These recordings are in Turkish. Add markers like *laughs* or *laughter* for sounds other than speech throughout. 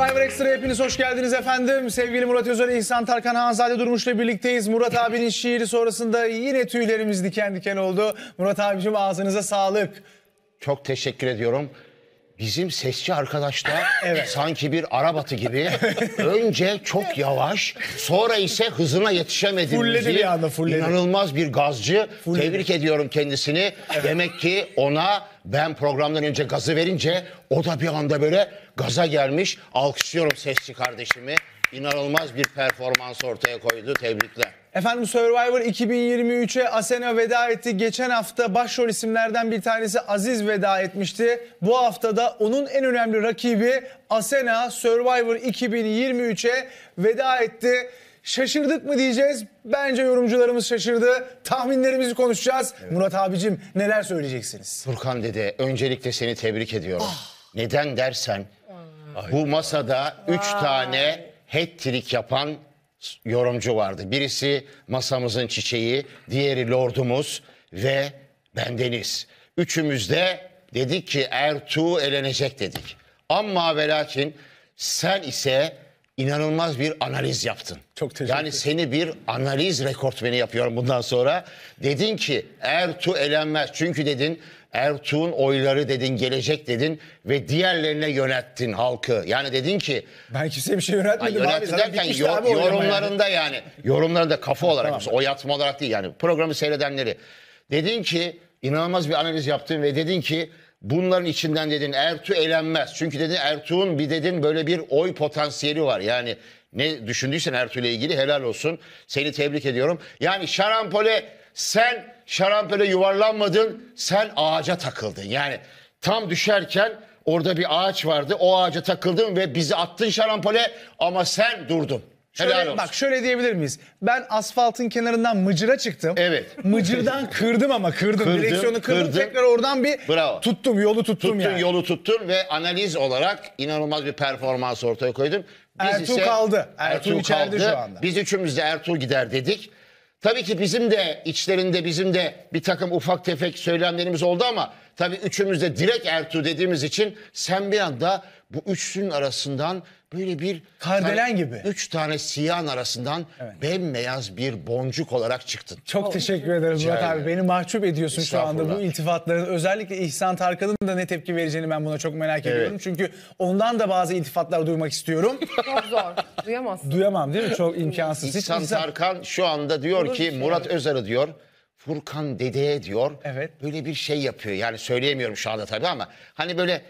Survivor Extra hepiniz hoş geldiniz efendim. Sevgili Murat Özer, İhsan Tarkan, Hanzade Durmuş'la birlikteyiz. Murat abinin şiiri sonrasında yine tüylerimiz diken diken oldu. Murat abicim ağzınıza sağlık. Çok teşekkür ediyorum. Bizim sesçi arkadaş da *laughs* Evet. sanki bir Arabatı gibi önce çok yavaş sonra ise hızına yetişemedi Fulledi müziği. bir anda, fulledi. İnanılmaz bir gazcı. Tebrik ediyorum kendisini. Demek ki ona ben programdan önce gazı verince o da bir anda böyle gaza gelmiş. Alkışlıyorum sesçi kardeşimi. İnanılmaz bir performans ortaya koydu. Tebrikler. Efendim Survivor 2023'e Asena veda etti. Geçen hafta başrol isimlerden bir tanesi Aziz veda etmişti. Bu haftada onun en önemli rakibi Asena Survivor 2023'e veda etti. Şaşırdık mı diyeceğiz? Bence yorumcularımız şaşırdı. Tahminlerimizi konuşacağız. Murat abicim neler söyleyeceksiniz? Furkan dede öncelikle seni tebrik ediyorum. Ah. Neden dersen bu masada 3 tane hat-trick yapan yorumcu vardı. Birisi masamızın çiçeği, diğeri lordumuz ve bendeniz. Üçümüz de dedik ki Ertuğ elenecek dedik. Ama ve lakin sen ise inanılmaz bir analiz yaptın. Çok teşekkür ederim. Yani seni bir analiz rekortmeni yapıyorum bundan sonra. Dedin ki Ertuğ elenmez. Çünkü dedin Ertuğ'un oyları dedin gelecek dedin ve diğerlerine yönettin halkı. Yani dedin ki ben kimseye bir şey yöneltmedim yani abi. derken yo- abi yorumlarında yani. yani yorumlarında kafa olarak tamam. o yatma olarak değil yani programı seyredenleri. Dedin ki inanılmaz bir analiz yaptın ve dedin ki Bunların içinden dedin Ertuğ elenmez. Çünkü dedin Ertuğ'un bir dedin böyle bir oy potansiyeli var. Yani ne düşündüysen Ertuğ ile ilgili helal olsun. Seni tebrik ediyorum. Yani şarampole sen şarampole yuvarlanmadın. Sen ağaca takıldın. Yani tam düşerken orada bir ağaç vardı. O ağaca takıldın ve bizi attın şarampole ama sen durdun. Şöyle, Helal olsun. Bak şöyle diyebilir miyiz? Ben asfaltın kenarından mıcıra çıktım. Evet. Mıcırdan kırdım ama kırdım. Kırdım, Direksiyonu kırdım. kırdım. Tekrar oradan bir Bravo. tuttum. Yolu tuttum tuttun, yani. yolu tuttun ve analiz olarak inanılmaz bir performans ortaya koydum. Biz Ertuğ ise, kaldı. Ertuğ, Ertuğ içeride kaldı. şu anda. Biz üçümüz de Ertuğ gider dedik. Tabii ki bizim de içlerinde bizim de bir takım ufak tefek söylemlerimiz oldu ama tabii üçümüz de direkt Ertuğ dediğimiz için sen bir anda bu üçünün arasından böyle bir... Kardelen gibi. Üç tane siyahın arasından Evet. bembeyaz bir boncuk olarak çıktın. Çok teşekkür ederim Murat abi. Beni mahcup ediyorsun şu anda bu Estağfurullah. iltifatların. Özellikle İhsan Tarkan'ın da ne tepki vereceğini ben buna çok merak ediyorum. Çünkü ondan da bazı iltifatlar duymak istiyorum. *laughs* Çok zor. Duyamazsın. Duyamam değil mi? Çok imkansız. İhsan İhsan- Tarkan şu anda diyor ki Murat Özarı diyor. Furkan Dede'ye diyor. Evet. Böyle bir şey yapıyor. Yani söyleyemiyorum şu anda tabii ama hani böyle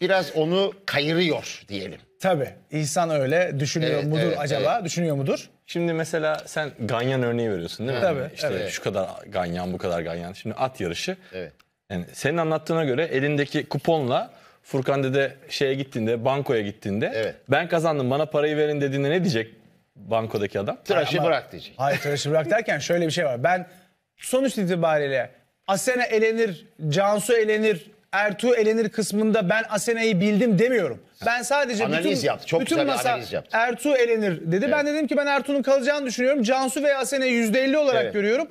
biraz onu kayırıyor diyelim. Tabii. insan öyle düşünüyor Evet, mudur evet, acaba? Düşünüyor mudur? Şimdi mesela sen ganyan örneği veriyorsun değil mi? Tabii, İşte evet. şu kadar ganyan, bu kadar ganyan. Şimdi at yarışı. Evet. Yani senin anlattığına göre elindeki kuponla Furkan dede şeye gittiğinde, bankoya gittiğinde Evet. ben kazandım bana parayı verin dediğinde ne diyecek bankodaki adam? Tıraşı bırak diyecek. Hayır tıraşı bırak derken şöyle bir şey var. Ben sonuç itibariyle Asena elenir, Cansu elenir, Ertuğ elenir kısmında ben Asena'yı bildim demiyorum. Ben sadece Analiz bütün, yaptı. Çok bütün güzel masa analiz yaptı. Ertuğ elenir dedi. Ben dedim ki ben Ertuğ'un kalacağını düşünüyorum. Cansu ve Asena'yı %50 olarak Evet. görüyorum.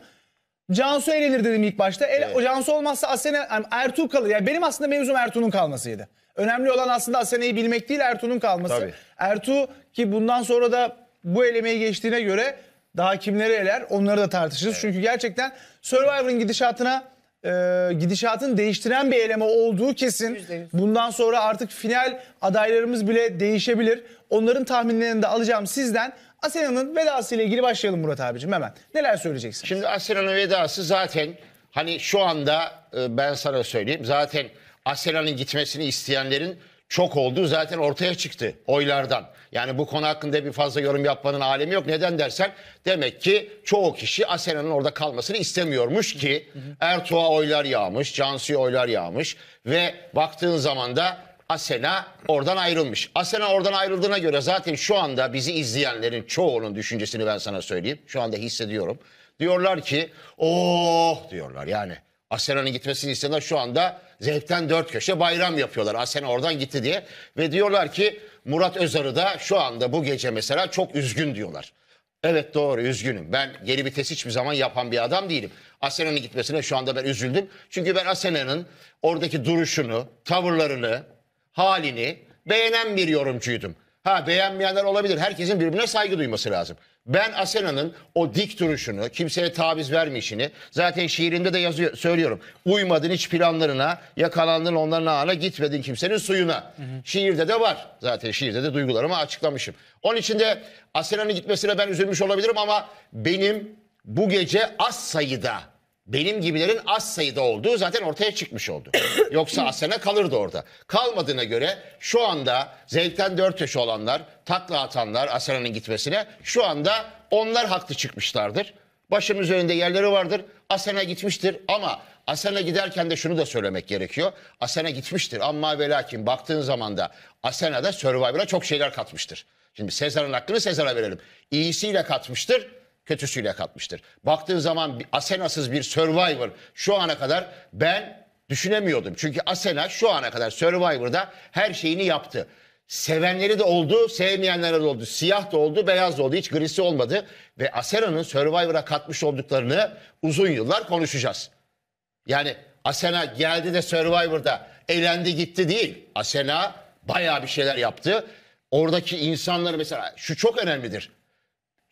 Cansu elenir dedim ilk başta. El, Evet. Cansu olmazsa Asena Ertuğ kalır. Yani benim aslında mevzum Ertuğ'un kalmasıydı. Önemli olan aslında Asena'yı bilmek değil Ertuğ'un kalması. Tabii. Ertuğ ki bundan sonra da bu elemeyi geçtiğine göre daha kimleri eler onları da tartışırız. Çünkü gerçekten Survivor'ın gidişatına e, gidişatını değiştiren bir eleme olduğu kesin. Bundan sonra artık final adaylarımız bile değişebilir. Onların tahminlerini de alacağım sizden. Asena'nın vedası ile ilgili başlayalım Murat abicim hemen. Neler söyleyeceksin? Şimdi Asena'nın vedası zaten hani şu anda e, ben sana söyleyeyim zaten Asena'nın gitmesini isteyenlerin çok olduğu zaten ortaya çıktı oylardan. Yani bu konu hakkında bir fazla yorum yapmanın alemi yok. Neden dersen demek ki çoğu kişi Asena'nın orada kalmasını istemiyormuş ki Ertuğ'a oylar yağmış, Cansu'ya oylar yağmış ve baktığın zaman da Asena oradan ayrılmış. Asena oradan ayrıldığına göre zaten şu anda bizi izleyenlerin çoğunun düşüncesini ben sana söyleyeyim. Şu anda hissediyorum. Diyorlar ki oh diyorlar yani Asena'nın gitmesini isteyenler şu anda zevkten dört köşe bayram yapıyorlar. Asena oradan gitti diye. Ve diyorlar ki Murat Özarı da şu anda bu gece mesela çok üzgün diyorlar. Evet doğru üzgünüm. Ben geri vites hiçbir zaman yapan bir adam değilim. Asena'nın gitmesine şu anda ben üzüldüm. Çünkü ben Asena'nın oradaki duruşunu, tavırlarını, halini beğenen bir yorumcuydum. Ha beğenmeyenler olabilir. Herkesin birbirine saygı duyması lazım. Ben Asena'nın o dik duruşunu, kimseye taviz vermişini, zaten şiirinde de yazıyor, söylüyorum. Uymadın hiç planlarına, yakalandın onların ağına, gitmedin kimsenin suyuna. Hı hı. Şiirde de var. Zaten şiirde de duygularımı açıklamışım. Onun için de Asena'nın gitmesine ben üzülmüş olabilirim ama benim bu gece az sayıda benim gibilerin az sayıda olduğu zaten ortaya çıkmış oldu. *coughs* Yoksa Asena kalırdı orada. Kalmadığına göre şu anda zevkten dört köşe olanlar, takla atanlar Asena'nın gitmesine şu anda onlar haklı çıkmışlardır. Başım üzerinde yerleri vardır. Asena gitmiştir ama Asena giderken de şunu da söylemek gerekiyor. Asena gitmiştir ama ve lakin baktığın zaman da Asena da Survivor'a çok şeyler katmıştır. Şimdi Sezar'ın hakkını Sezar'a verelim. İyisiyle katmıştır, kötüsüyle katmıştır. Baktığın zaman Asena'sız bir Survivor şu ana kadar ben düşünemiyordum. Çünkü Asena şu ana kadar Survivor'da her şeyini yaptı. Sevenleri de oldu, sevmeyenleri de oldu. Siyah da oldu, beyaz da oldu. Hiç grisi olmadı. Ve Asena'nın Survivor'a katmış olduklarını uzun yıllar konuşacağız. Yani Asena geldi de Survivor'da elendi gitti değil. Asena bayağı bir şeyler yaptı. Oradaki insanları mesela şu çok önemlidir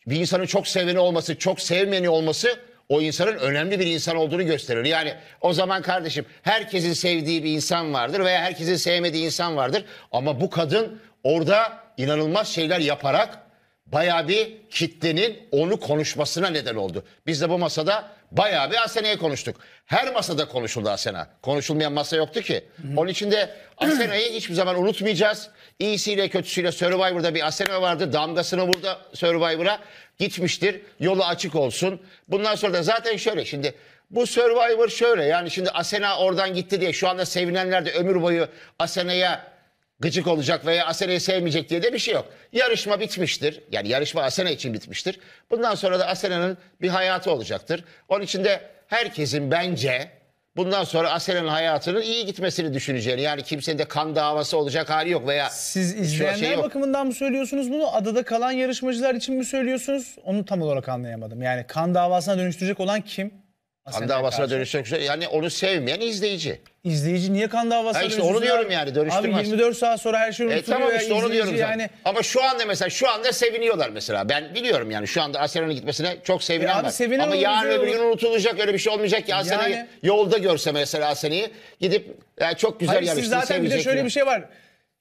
bir insanın çok seveni olması, çok sevmeni olması o insanın önemli bir insan olduğunu gösterir. Yani o zaman kardeşim herkesin sevdiği bir insan vardır veya herkesin sevmediği insan vardır. Ama bu kadın orada inanılmaz şeyler yaparak baya bir kitlenin onu konuşmasına neden oldu. Biz de bu masada Bayağı bir Asena'yı konuştuk. Her masada konuşuldu Asena. Konuşulmayan masa yoktu ki. Onun için de Asena'yı hiçbir zaman unutmayacağız. İyisiyle kötüsüyle Survivor'da bir Asena vardı. Damgasını burada Survivor'a gitmiştir. Yolu açık olsun. Bundan sonra da zaten şöyle şimdi bu Survivor şöyle yani şimdi Asena oradan gitti diye şu anda sevinenler de ömür boyu Asena'ya gıcık olacak veya Asena'yı sevmeyecek diye de bir şey yok. Yarışma bitmiştir. Yani yarışma Asena için bitmiştir. Bundan sonra da Asena'nın bir hayatı olacaktır. Onun için de herkesin bence bundan sonra Asena'nın hayatının iyi gitmesini düşüneceğini yani kimsenin de kan davası olacak hali yok veya Siz şey izleyenler şey yok. bakımından mı söylüyorsunuz bunu? Adada kalan yarışmacılar için mi söylüyorsunuz? Onu tam olarak anlayamadım. Yani kan davasına dönüştürecek olan kim? kan davasına dönüştürecek şey- yani onu sevmeyen izleyici. İzleyici niye kan davası Ha işte onu diyorum yani, dönüştürmez. Abi 24 saat sonra her şey E, unutuluyor tamam ya. onu diyorum Yani Ama şu anda mesela şu anda seviniyorlar mesela. Ben biliyorum yani şu anda Arsenal'ın gitmesine çok sevinen E abi var. Ama yarın güzel öbür gün unutulacak öyle bir şey olmayacak ya Arsenal'i Yani- yolda görse mesela Arsenal'i gidip "Ya çok güzel Hayır, yani siz zaten bir de şöyle diyor. bir şey var.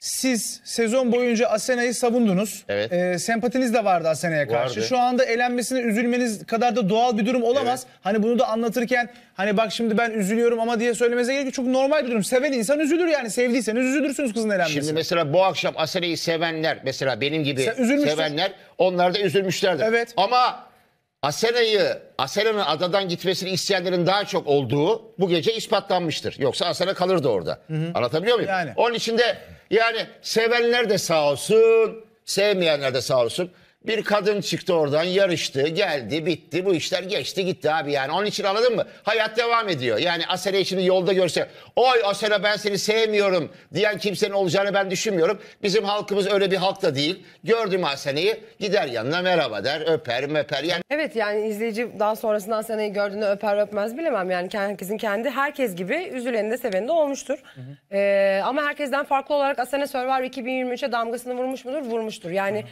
Siz sezon boyunca Asena'yı savundunuz. Evet. Ee, sempatiniz de vardı Asena'ya karşı. Vardı. Şu anda elenmesine üzülmeniz kadar da doğal bir durum olamaz. Evet. Hani bunu da anlatırken hani bak şimdi ben üzülüyorum ama diye söylemenize gerek yok. Çok normal bir durum. Seven insan üzülür yani. Sevdiyseniz üzülürsünüz kızın elenmesine. Şimdi mesela bu akşam Asena'yı sevenler mesela benim gibi sevenler onlar da üzülmüşlerdir. Evet. Ama Asena'yı, Asena'nın adadan gitmesini isteyenlerin daha çok olduğu bu gece ispatlanmıştır. Yoksa Asena kalırdı orada. Hı hı. Anlatabiliyor muyum? Yani. Onun için de yani sevenler de sağ olsun, sevmeyenler de sağ olsun. Bir kadın çıktı oradan yarıştı, geldi, bitti. Bu işler geçti gitti abi yani. Onun için anladın mı? Hayat devam ediyor. Yani Asela'yı şimdi yolda görse, oy Asela ben seni sevmiyorum diyen kimsenin olacağını ben düşünmüyorum. Bizim halkımız öyle bir halk da değil. Gördüm Asela'yı gider yanına merhaba der, öper meper. Yani... Evet yani izleyici daha sonrasında Asela'yı gördüğünde öper öpmez bilemem. Yani herkesin kendi, herkes gibi üzüleni de seveni de olmuştur. Hı hı. Ee, ama herkesten farklı olarak Asena Survivor 2023'e damgasını vurmuş mudur? Vurmuştur. Yani... Hı hı.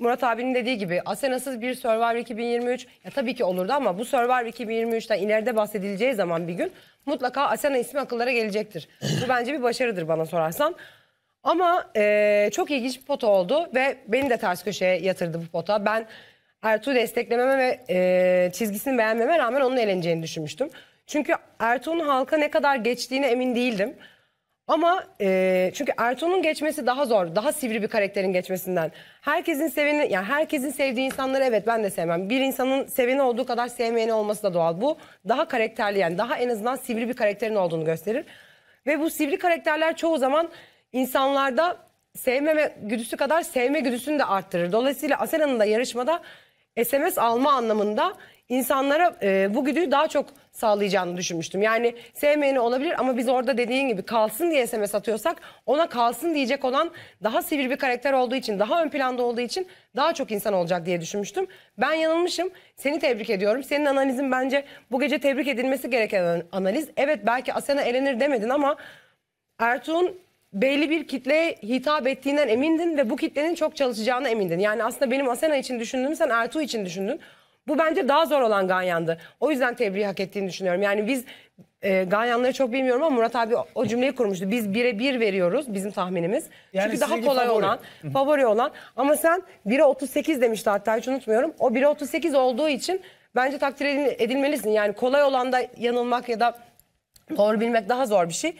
Murat abinin dediği gibi Asena'sız bir Survivor 2023 ya tabii ki olurdu ama bu Survivor 2023'ten ileride bahsedileceği zaman bir gün mutlaka Asena ismi akıllara gelecektir. bu bence bir başarıdır bana sorarsan. Ama e, çok ilginç bir pota oldu ve beni de ters köşeye yatırdı bu pota. Ben Ertuğ'u desteklememe ve e, çizgisini beğenmeme rağmen onun eğleneceğini düşünmüştüm. Çünkü Ertuğ'un halka ne kadar geçtiğine emin değildim. Ama e, çünkü Ertuğrul'un geçmesi daha zor. Daha sivri bir karakterin geçmesinden. Herkesin seveni, yani herkesin sevdiği insanları evet ben de sevmem. Bir insanın seveni olduğu kadar sevmeyeni olması da doğal. Bu daha karakterli yani daha en azından sivri bir karakterin olduğunu gösterir. Ve bu sivri karakterler çoğu zaman insanlarda sevmeme güdüsü kadar sevme güdüsünü de arttırır. Dolayısıyla Asena'nın da yarışmada SMS alma anlamında insanlara e, bu güdüyü daha çok sağlayacağını düşünmüştüm. Yani sevmeyeni olabilir ama biz orada dediğin gibi kalsın diye SMS atıyorsak ona kalsın diyecek olan daha sivil bir karakter olduğu için, daha ön planda olduğu için daha çok insan olacak diye düşünmüştüm. Ben yanılmışım. Seni tebrik ediyorum. Senin analizin bence bu gece tebrik edilmesi gereken analiz. Evet belki Asena elenir demedin ama Ertuğ'un belli bir kitleye hitap ettiğinden emindin ve bu kitlenin çok çalışacağına emindin. Yani aslında benim Asena için düşündüğüm sen Ertuğ için düşündün. Bu bence daha zor olan Ganyan'dı. O yüzden tebriği hak ettiğini düşünüyorum. Yani biz e, Ganyanları çok bilmiyorum ama Murat abi o cümleyi kurmuştu. Biz bire bir veriyoruz bizim tahminimiz. Yani Çünkü daha kolay favori. olan, favori olan. Ama sen 1'e 38 demişti hatta hiç unutmuyorum. O 1'e 38 olduğu için bence takdir edilmelisin. Yani kolay olanda yanılmak ya da doğru bilmek daha zor bir şey.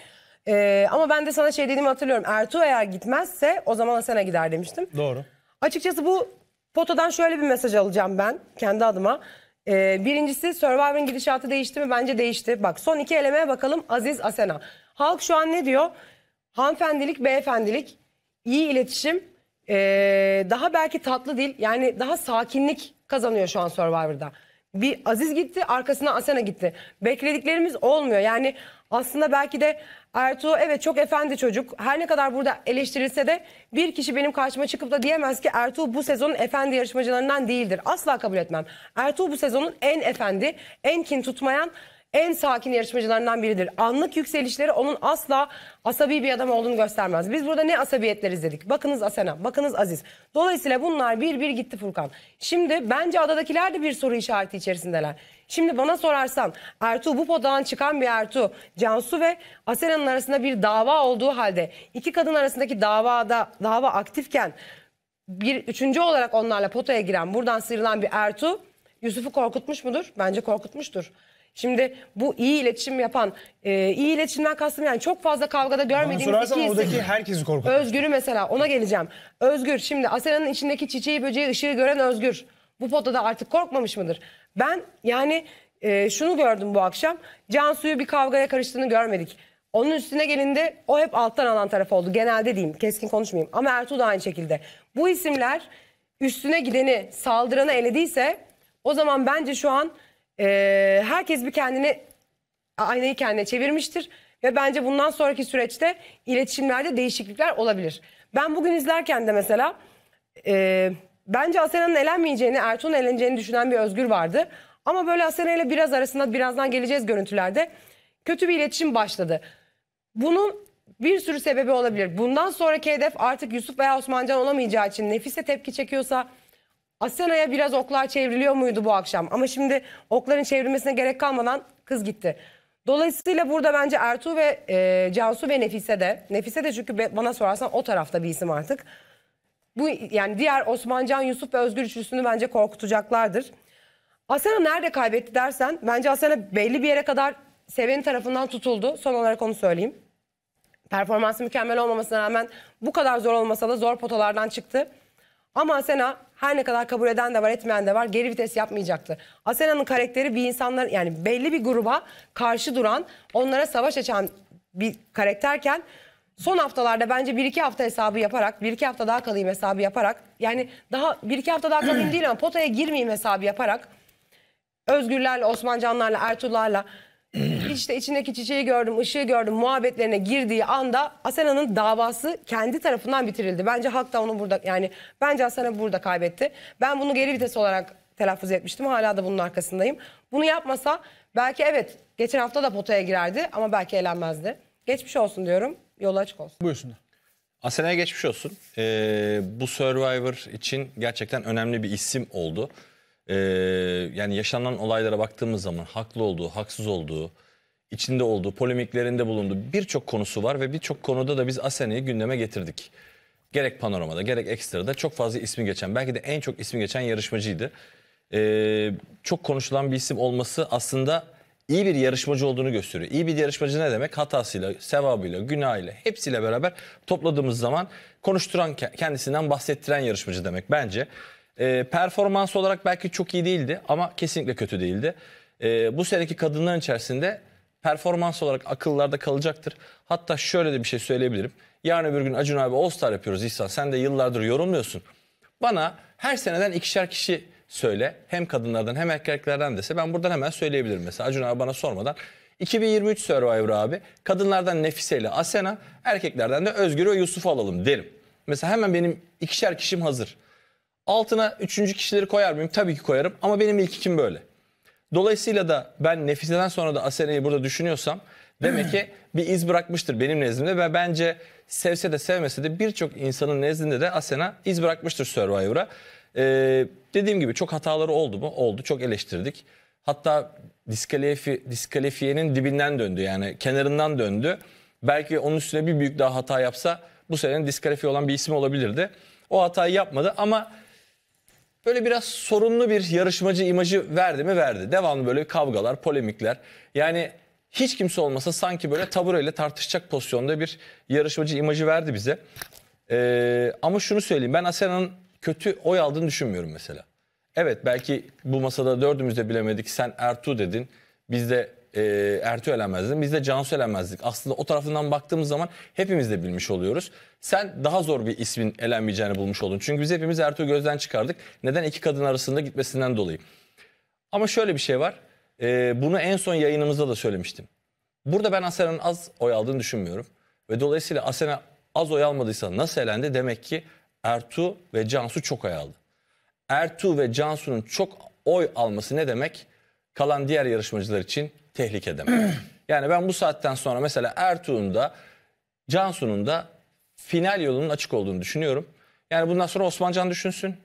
Ee, ama ben de sana şey dediğimi hatırlıyorum. Ertuğ eğer gitmezse o zaman sana gider demiştim. Doğru. Açıkçası bu Foto'dan şöyle bir mesaj alacağım ben kendi adıma. Ee, birincisi Survivor'ın gidişatı değişti mi? Bence değişti. Bak son iki elemeye bakalım Aziz Asena. Halk şu an ne diyor? Hanımefendilik, beyefendilik, iyi iletişim, ee, daha belki tatlı dil yani daha sakinlik kazanıyor şu an Survivor'da. Bir Aziz gitti arkasına Asena gitti. Beklediklerimiz olmuyor. Yani aslında belki de Ertuğ evet çok efendi çocuk. Her ne kadar burada eleştirilse de bir kişi benim karşıma çıkıp da diyemez ki Ertuğ bu sezonun efendi yarışmacılarından değildir. Asla kabul etmem. Ertuğ bu sezonun en efendi, en kin tutmayan en sakin yarışmacılarından biridir. Anlık yükselişleri onun asla asabi bir adam olduğunu göstermez. Biz burada ne asabiyetleriz dedik. Bakınız Asena, bakınız Aziz. Dolayısıyla bunlar bir bir gitti Furkan. Şimdi bence adadakiler de bir soru işareti içerisindeler. Şimdi bana sorarsan Ertuğ bu podadan çıkan bir Ertuğ, Cansu ve Asena'nın arasında bir dava olduğu halde iki kadın arasındaki davada dava aktifken bir üçüncü olarak onlarla potaya giren buradan sıyrılan bir Ertuğ Yusuf'u korkutmuş mudur? Bence korkutmuştur. Şimdi bu iyi iletişim yapan, e, iyi iletişimden kastım yani çok fazla kavgada Bana görmediğimiz sorarsan iki isim. oradaki herkesi korkutuyor. Özgür'ü mesela ona geleceğim. Özgür şimdi Asena'nın içindeki çiçeği böceği ışığı gören Özgür. Bu potada artık korkmamış mıdır? Ben yani e, şunu gördüm bu akşam. Cansu'yu bir kavgaya karıştığını görmedik. Onun üstüne gelindi o hep alttan alan taraf oldu. Genelde diyeyim keskin konuşmayayım ama Ertuğ da aynı şekilde. Bu isimler üstüne gideni saldırana elediyse o zaman bence şu an ee, herkes bir kendini aynayı kendine çevirmiştir. Ve bence bundan sonraki süreçte iletişimlerde değişiklikler olabilir. Ben bugün izlerken de mesela e, bence Asena'nın elenmeyeceğini, Ertuğ'un eleneceğini düşünen bir Özgür vardı. Ama böyle Asena ile biraz arasında birazdan geleceğiz görüntülerde. Kötü bir iletişim başladı. Bunun bir sürü sebebi olabilir. Bundan sonraki hedef artık Yusuf veya Osmancan olamayacağı için Nefise tepki çekiyorsa Asena'ya biraz oklar çevriliyor muydu bu akşam? Ama şimdi okların çevrilmesine gerek kalmadan kız gitti. Dolayısıyla burada bence Ertuğ ve e, Cansu ve Nefise de, Nefise de çünkü bana sorarsan o tarafta bir isim artık. Bu yani diğer Osmancan, Yusuf ve Özgür üçlüsünü bence korkutacaklardır. Asena nerede kaybetti dersen bence Asena belli bir yere kadar seveni tarafından tutuldu. Son olarak onu söyleyeyim. Performansı mükemmel olmamasına rağmen bu kadar zor olmasa da zor potalardan çıktı. Ama Asena her ne kadar kabul eden de var etmeyen de var geri vites yapmayacaktı. Asena'nın karakteri bir insanlar yani belli bir gruba karşı duran onlara savaş açan bir karakterken son haftalarda bence bir iki hafta hesabı yaparak bir iki hafta daha kalayım hesabı yaparak yani daha bir iki hafta daha kalayım değil ama potaya girmeyeyim hesabı yaparak Özgürlerle Osmancanlarla Ertuğlarla işte içindeki çiçeği gördüm, ışığı gördüm muhabbetlerine girdiği anda Asena'nın davası kendi tarafından bitirildi. Bence hak da onu burada yani bence Asena burada kaybetti. Ben bunu geri vites olarak telaffuz etmiştim. Hala da bunun arkasındayım. Bunu yapmasa belki evet geçen hafta da potaya girerdi ama belki eğlenmezdi. Geçmiş olsun diyorum. Yolu açık olsun. Buyursun. Asena'ya geçmiş olsun. Ee, bu Survivor için gerçekten önemli bir isim oldu. Ee, yani yaşanan olaylara baktığımız zaman haklı olduğu, haksız olduğu, içinde olduğu, polemiklerinde bulunduğu birçok konusu var ve birçok konuda da biz Asene'yi gündeme getirdik. Gerek panoramada gerek ekstrada çok fazla ismi geçen belki de en çok ismi geçen yarışmacıydı. Ee, çok konuşulan bir isim olması aslında iyi bir yarışmacı olduğunu gösteriyor. İyi bir yarışmacı ne demek? Hatasıyla, sevabıyla, günahıyla hepsiyle beraber topladığımız zaman konuşturan kendisinden bahsettiren yarışmacı demek bence. E, performans olarak belki çok iyi değildi ama kesinlikle kötü değildi. E, bu seneki kadınların içerisinde performans olarak akıllarda kalacaktır. Hatta şöyle de bir şey söyleyebilirim. Yarın öbür gün Acun abi All Star yapıyoruz İhsan. Sen de yıllardır yorumluyorsun. Bana her seneden ikişer kişi söyle. Hem kadınlardan hem erkeklerden dese ben buradan hemen söyleyebilirim. Mesela Acun abi bana sormadan 2023 Survivor abi kadınlardan Nefise ile Asena erkeklerden de Özgür ve Yusuf alalım derim. Mesela hemen benim ikişer kişim hazır. Altına üçüncü kişileri koyar mıyım? Tabii ki koyarım ama benim ilk ikim böyle. Dolayısıyla da ben Nefise'den sonra da Asena'yı burada düşünüyorsam demek ki bir iz bırakmıştır benim nezdimde ve bence sevse de sevmese de birçok insanın nezdinde de Asena iz bırakmıştır Survivor'a. Ee, dediğim gibi çok hataları oldu mu? Oldu. Çok eleştirdik. Hatta diskalifi, diskalifiyenin dibinden döndü yani kenarından döndü. Belki onun üstüne bir büyük daha hata yapsa bu senenin diskalifiye olan bir isim olabilirdi. O hatayı yapmadı ama böyle biraz sorunlu bir yarışmacı imajı verdi mi verdi. Devamlı böyle kavgalar, polemikler. Yani hiç kimse olmasa sanki böyle tabureyle tartışacak pozisyonda bir yarışmacı imajı verdi bize. Ee, ama şunu söyleyeyim ben Asena'nın kötü oy aldığını düşünmüyorum mesela. Evet belki bu masada dördümüz de bilemedik sen Ertuğ dedin. Biz de e, Ertuğ elenmezdi. Biz de Cansu elenmezdik. Aslında o tarafından baktığımız zaman hepimiz de bilmiş oluyoruz. Sen daha zor bir ismin elenmeyeceğini bulmuş oldun. Çünkü biz hepimiz Ertuğ'u gözden çıkardık. Neden? iki kadın arasında gitmesinden dolayı. Ama şöyle bir şey var. E, bunu en son yayınımızda da söylemiştim. Burada ben Asena'nın az oy aldığını düşünmüyorum. Ve dolayısıyla Asena az oy almadıysa nasıl elendi? Demek ki Ertuğ ve Cansu çok oy aldı. Ertuğ ve Cansu'nun çok oy alması ne demek? kalan diğer yarışmacılar için tehlike demek. *clears throat* yani ben bu saatten sonra mesela Ertuğ'un da Cansu'nun da final yolunun açık olduğunu düşünüyorum. Yani bundan sonra Osmancan düşünsün,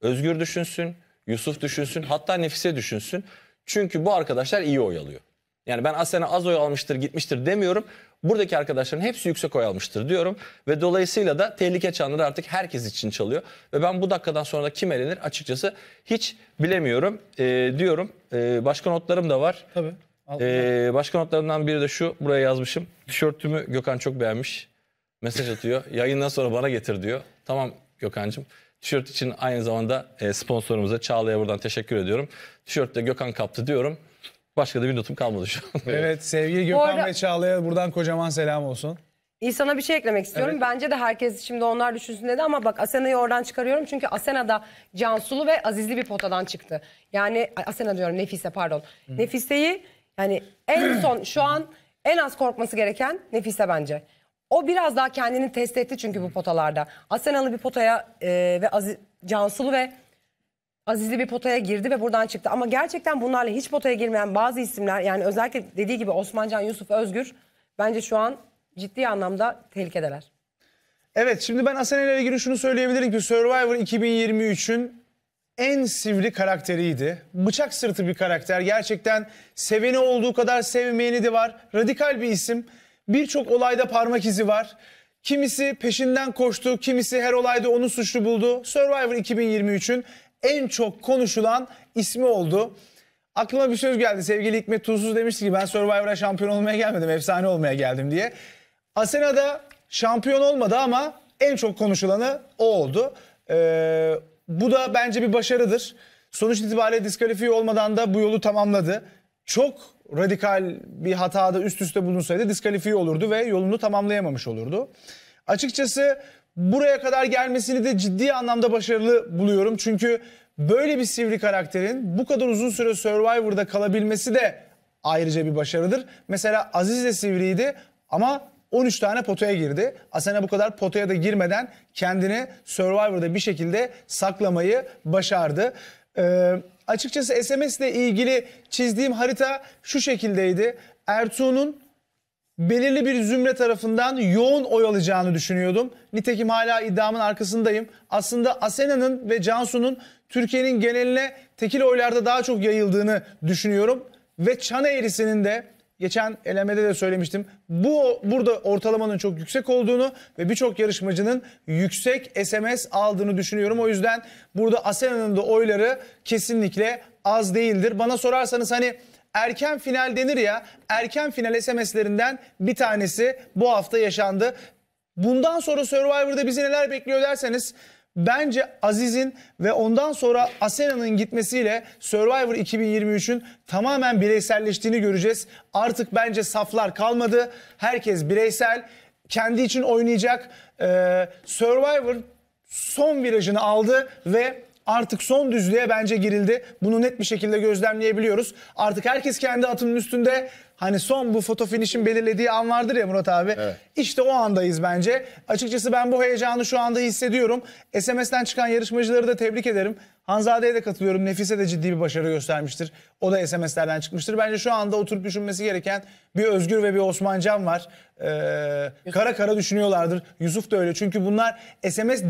Özgür düşünsün, Yusuf düşünsün, hatta Nefise düşünsün. Çünkü bu arkadaşlar iyi oy alıyor. Yani ben Asena az oy almıştır gitmiştir demiyorum. Buradaki arkadaşların hepsi yüksek oy almıştır diyorum. Ve dolayısıyla da tehlike çanları artık herkes için çalıyor. Ve ben bu dakikadan sonra da kim elenir açıkçası hiç bilemiyorum e, diyorum. E, başka notlarım da var. Tabii. Ee, başka notlarımdan biri de şu. Buraya yazmışım. Tişörtümü Gökhan çok beğenmiş. Mesaj atıyor. *laughs* Yayından sonra bana getir diyor. Tamam Gökhan'cığım. Tişört için aynı zamanda e, sponsorumuza Çağla'ya buradan teşekkür ediyorum. Tişört de Gökhan kaptı diyorum. Başka da bir notum kalmadı şu an. *laughs* Evet sevgili Gökhan arada- ve Çağla'ya buradan kocaman selam olsun. İhsan'a bir şey eklemek istiyorum. Bence de herkes şimdi onlar düşünsün dedi ama bak Asena'yı oradan çıkarıyorum. Çünkü Asena da Cansulu ve Azizli bir potadan çıktı. Yani Asena diyorum Nefise pardon. Nefise'yi yani en *clears throat* son şu an en az korkması gereken Nefise bence. O biraz daha kendini test etti çünkü bu potalarda. Asenalı bir potaya e, ve Aziz, Cansulu ve Azizli bir potaya girdi ve buradan çıktı. Ama gerçekten bunlarla hiç potaya girmeyen bazı isimler yani özellikle dediği gibi Osmancan, Yusuf Özgür bence şu an ciddi anlamda tehlikedeler. Evet şimdi ben Hasan ile ilgili şunu söyleyebilirim ki Survivor 2023'ün en sivri karakteriydi. Bıçak sırtı bir karakter. Gerçekten seveni olduğu kadar sevmeyeni de var. Radikal bir isim. Birçok olayda parmak izi var. Kimisi peşinden koştu, kimisi her olayda onu suçlu buldu. Survivor 2023'ün en çok konuşulan ismi oldu. Aklıma bir söz geldi. Sevgili Hikmet Tuzsuz demişti ki ben Survivor'a şampiyon olmaya gelmedim. Efsane olmaya geldim diye. Asena'da şampiyon olmadı ama en çok konuşulanı o oldu. Ee, bu da bence bir başarıdır. Sonuç itibariyle diskalifiye olmadan da bu yolu tamamladı. Çok radikal bir hatada üst üste bulunsaydı diskalifiye olurdu ve yolunu tamamlayamamış olurdu. Açıkçası buraya kadar gelmesini de ciddi anlamda başarılı buluyorum. Çünkü böyle bir sivri karakterin bu kadar uzun süre Survivor'da kalabilmesi de ayrıca bir başarıdır. Mesela Aziz de sivriydi ama 13 tane potaya girdi. Asena bu kadar potaya da girmeden kendini Survivor'da bir şekilde saklamayı başardı. Ee, açıkçası SMS ile ilgili çizdiğim harita şu şekildeydi. Ertuğ'un belirli bir zümre tarafından yoğun oy alacağını düşünüyordum. Nitekim hala iddiamın arkasındayım. Aslında Asena'nın ve Cansu'nun Türkiye'nin geneline tekil oylarda daha çok yayıldığını düşünüyorum. Ve Çan eğrisinin de geçen elemede de söylemiştim. Bu burada ortalamanın çok yüksek olduğunu ve birçok yarışmacının yüksek SMS aldığını düşünüyorum. O yüzden burada Asena'nın da oyları kesinlikle az değildir. Bana sorarsanız hani erken final denir ya erken final SMS'lerinden bir tanesi bu hafta yaşandı. Bundan sonra Survivor'da bizi neler bekliyor derseniz bence Aziz'in ve ondan sonra Asena'nın gitmesiyle Survivor 2023'ün tamamen bireyselleştiğini göreceğiz. Artık bence saflar kalmadı. Herkes bireysel, kendi için oynayacak. Ee, Survivor son virajını aldı ve artık son düzlüğe bence girildi. Bunu net bir şekilde gözlemleyebiliyoruz. Artık herkes kendi atının üstünde. Hani son bu foto finişin belirlediği an vardır ya Murat abi. Evet. İşte o andayız bence. Açıkçası ben bu heyecanı şu anda hissediyorum. SMS'ten çıkan yarışmacıları da tebrik ederim. Hanzade'ye de katılıyorum. Nefise de ciddi bir başarı göstermiştir. O da SMS'lerden çıkmıştır. Bence şu anda oturup düşünmesi gereken bir Özgür ve bir Osmancan var. Ee, kara kara düşünüyorlardır. Yusuf da öyle. Çünkü bunlar SMS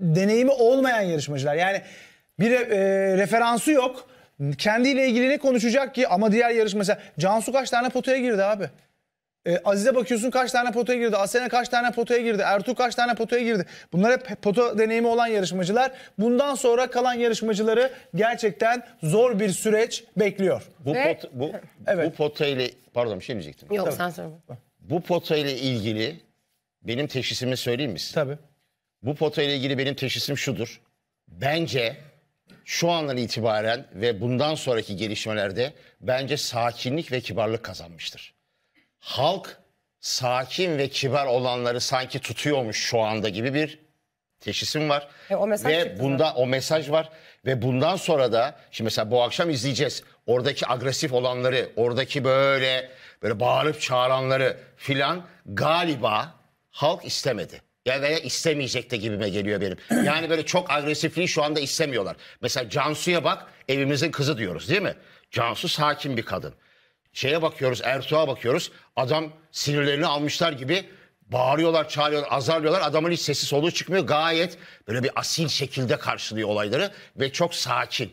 deneyimi olmayan yarışmacılar. Yani bir e, referansı yok. Kendiyle ilgili ne konuşacak ki ama diğer yarışma mesela Cansu kaç tane potaya girdi abi? E, Azize bakıyorsun kaç tane potaya girdi, Asena kaç tane potaya girdi, Ertuğ kaç tane potaya girdi. Bunlar hep pota deneyimi olan yarışmacılar. Bundan sonra kalan yarışmacıları gerçekten zor bir süreç bekliyor. Bu Ve- pot bu Evet. bu pota ile pardon bir şey mi diyecektim. Yok sen sorma. Bu pota ile ilgili benim teşhisimi söyleyeyim mi size? Tabii. Bu pota ile ilgili benim teşhisim şudur. Bence şu andan itibaren ve bundan sonraki gelişmelerde bence sakinlik ve kibarlık kazanmıştır. Halk sakin ve kibar olanları sanki tutuyormuş şu anda gibi bir teşhisim var. E, o mesaj ve bunda mı? o mesaj var ve bundan sonra da şimdi mesela bu akşam izleyeceğiz. Oradaki agresif olanları, oradaki böyle böyle bağırıp çağıranları filan galiba halk istemedi ya veya istemeyecek de gibime geliyor benim. Yani böyle çok agresifliği şu anda istemiyorlar. Mesela Cansu'ya bak evimizin kızı diyoruz değil mi? Cansu sakin bir kadın. Şeye bakıyoruz Ertuğ'a bakıyoruz adam sinirlerini almışlar gibi bağırıyorlar, çağırıyorlar, azarlıyorlar. Adamın hiç sesi soluğu çıkmıyor. Gayet böyle bir asil şekilde karşılıyor olayları ve çok sakin.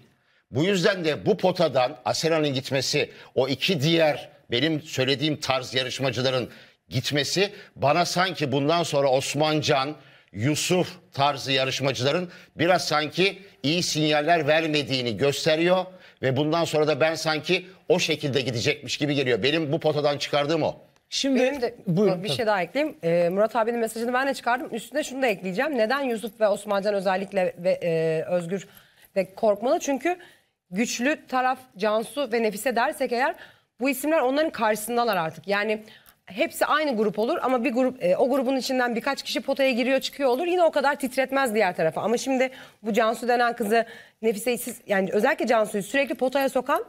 Bu yüzden de bu potadan Asena'nın gitmesi o iki diğer benim söylediğim tarz yarışmacıların gitmesi bana sanki bundan sonra Osmancan, Yusuf tarzı yarışmacıların biraz sanki iyi sinyaller vermediğini gösteriyor ve bundan sonra da ben sanki o şekilde gidecekmiş gibi geliyor. Benim bu potadan çıkardığım o. Şimdi Benim de buyurun, bir şey tabii. şey daha ekleyeyim. Ee, Murat abinin mesajını ben de çıkardım. Üstüne şunu da ekleyeceğim. Neden Yusuf ve Osmancan özellikle ve e, Özgür ve Korkmalı? Çünkü güçlü taraf Cansu ve Nefise dersek eğer bu isimler onların karşısındalar artık. Yani hepsi aynı grup olur ama bir grup e, o grubun içinden birkaç kişi potaya giriyor çıkıyor olur. Yine o kadar titretmez diğer tarafa. Ama şimdi bu Cansu denen kızı nefise siz yani özellikle Cansu'yu sürekli potaya sokan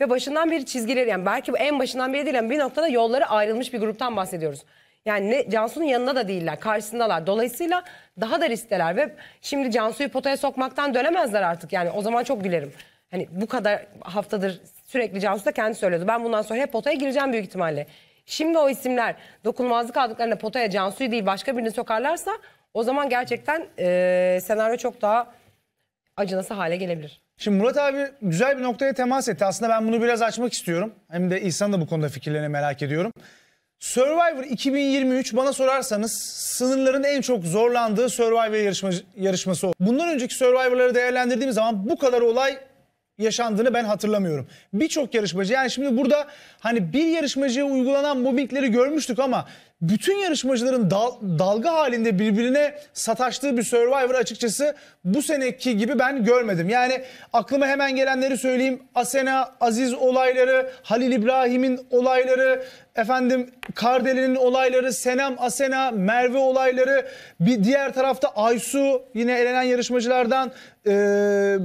ve başından beri çizgileri yani belki bu en başından beri değil ama bir noktada yolları ayrılmış bir gruptan bahsediyoruz. Yani ne, Cansu'nun yanında da değiller, karşısındalar. Dolayısıyla daha da riskteler ve şimdi Cansu'yu potaya sokmaktan dönemezler artık. Yani o zaman çok gülerim. Hani bu kadar haftadır sürekli Cansu da kendi söylüyordu. Ben bundan sonra hep potaya gireceğim büyük ihtimalle. Şimdi o isimler dokunulmazlık aldıklarında potaya Cansu'yu değil başka birini sokarlarsa o zaman gerçekten e, senaryo çok daha acınası hale gelebilir. Şimdi Murat abi güzel bir noktaya temas etti. Aslında ben bunu biraz açmak istiyorum. Hem de İhsan'ın da bu konuda fikirlerini merak ediyorum. Survivor 2023 bana sorarsanız sınırların en çok zorlandığı Survivor yarışma, yarışması o. Bundan önceki Survivor'ları değerlendirdiğim zaman bu kadar olay yaşandığını ben hatırlamıyorum. Birçok yarışmacı yani şimdi burada hani bir yarışmacıya uygulanan mobbingleri görmüştük ama bütün yarışmacıların dal, dalga halinde birbirine sataştığı bir Survivor açıkçası bu seneki gibi ben görmedim. Yani aklıma hemen gelenleri söyleyeyim. Asena Aziz olayları, Halil İbrahim'in olayları, efendim Kardeli'nin olayları, Senem Asena, Merve olayları, bir diğer tarafta Aysu yine elenen yarışmacılardan ee,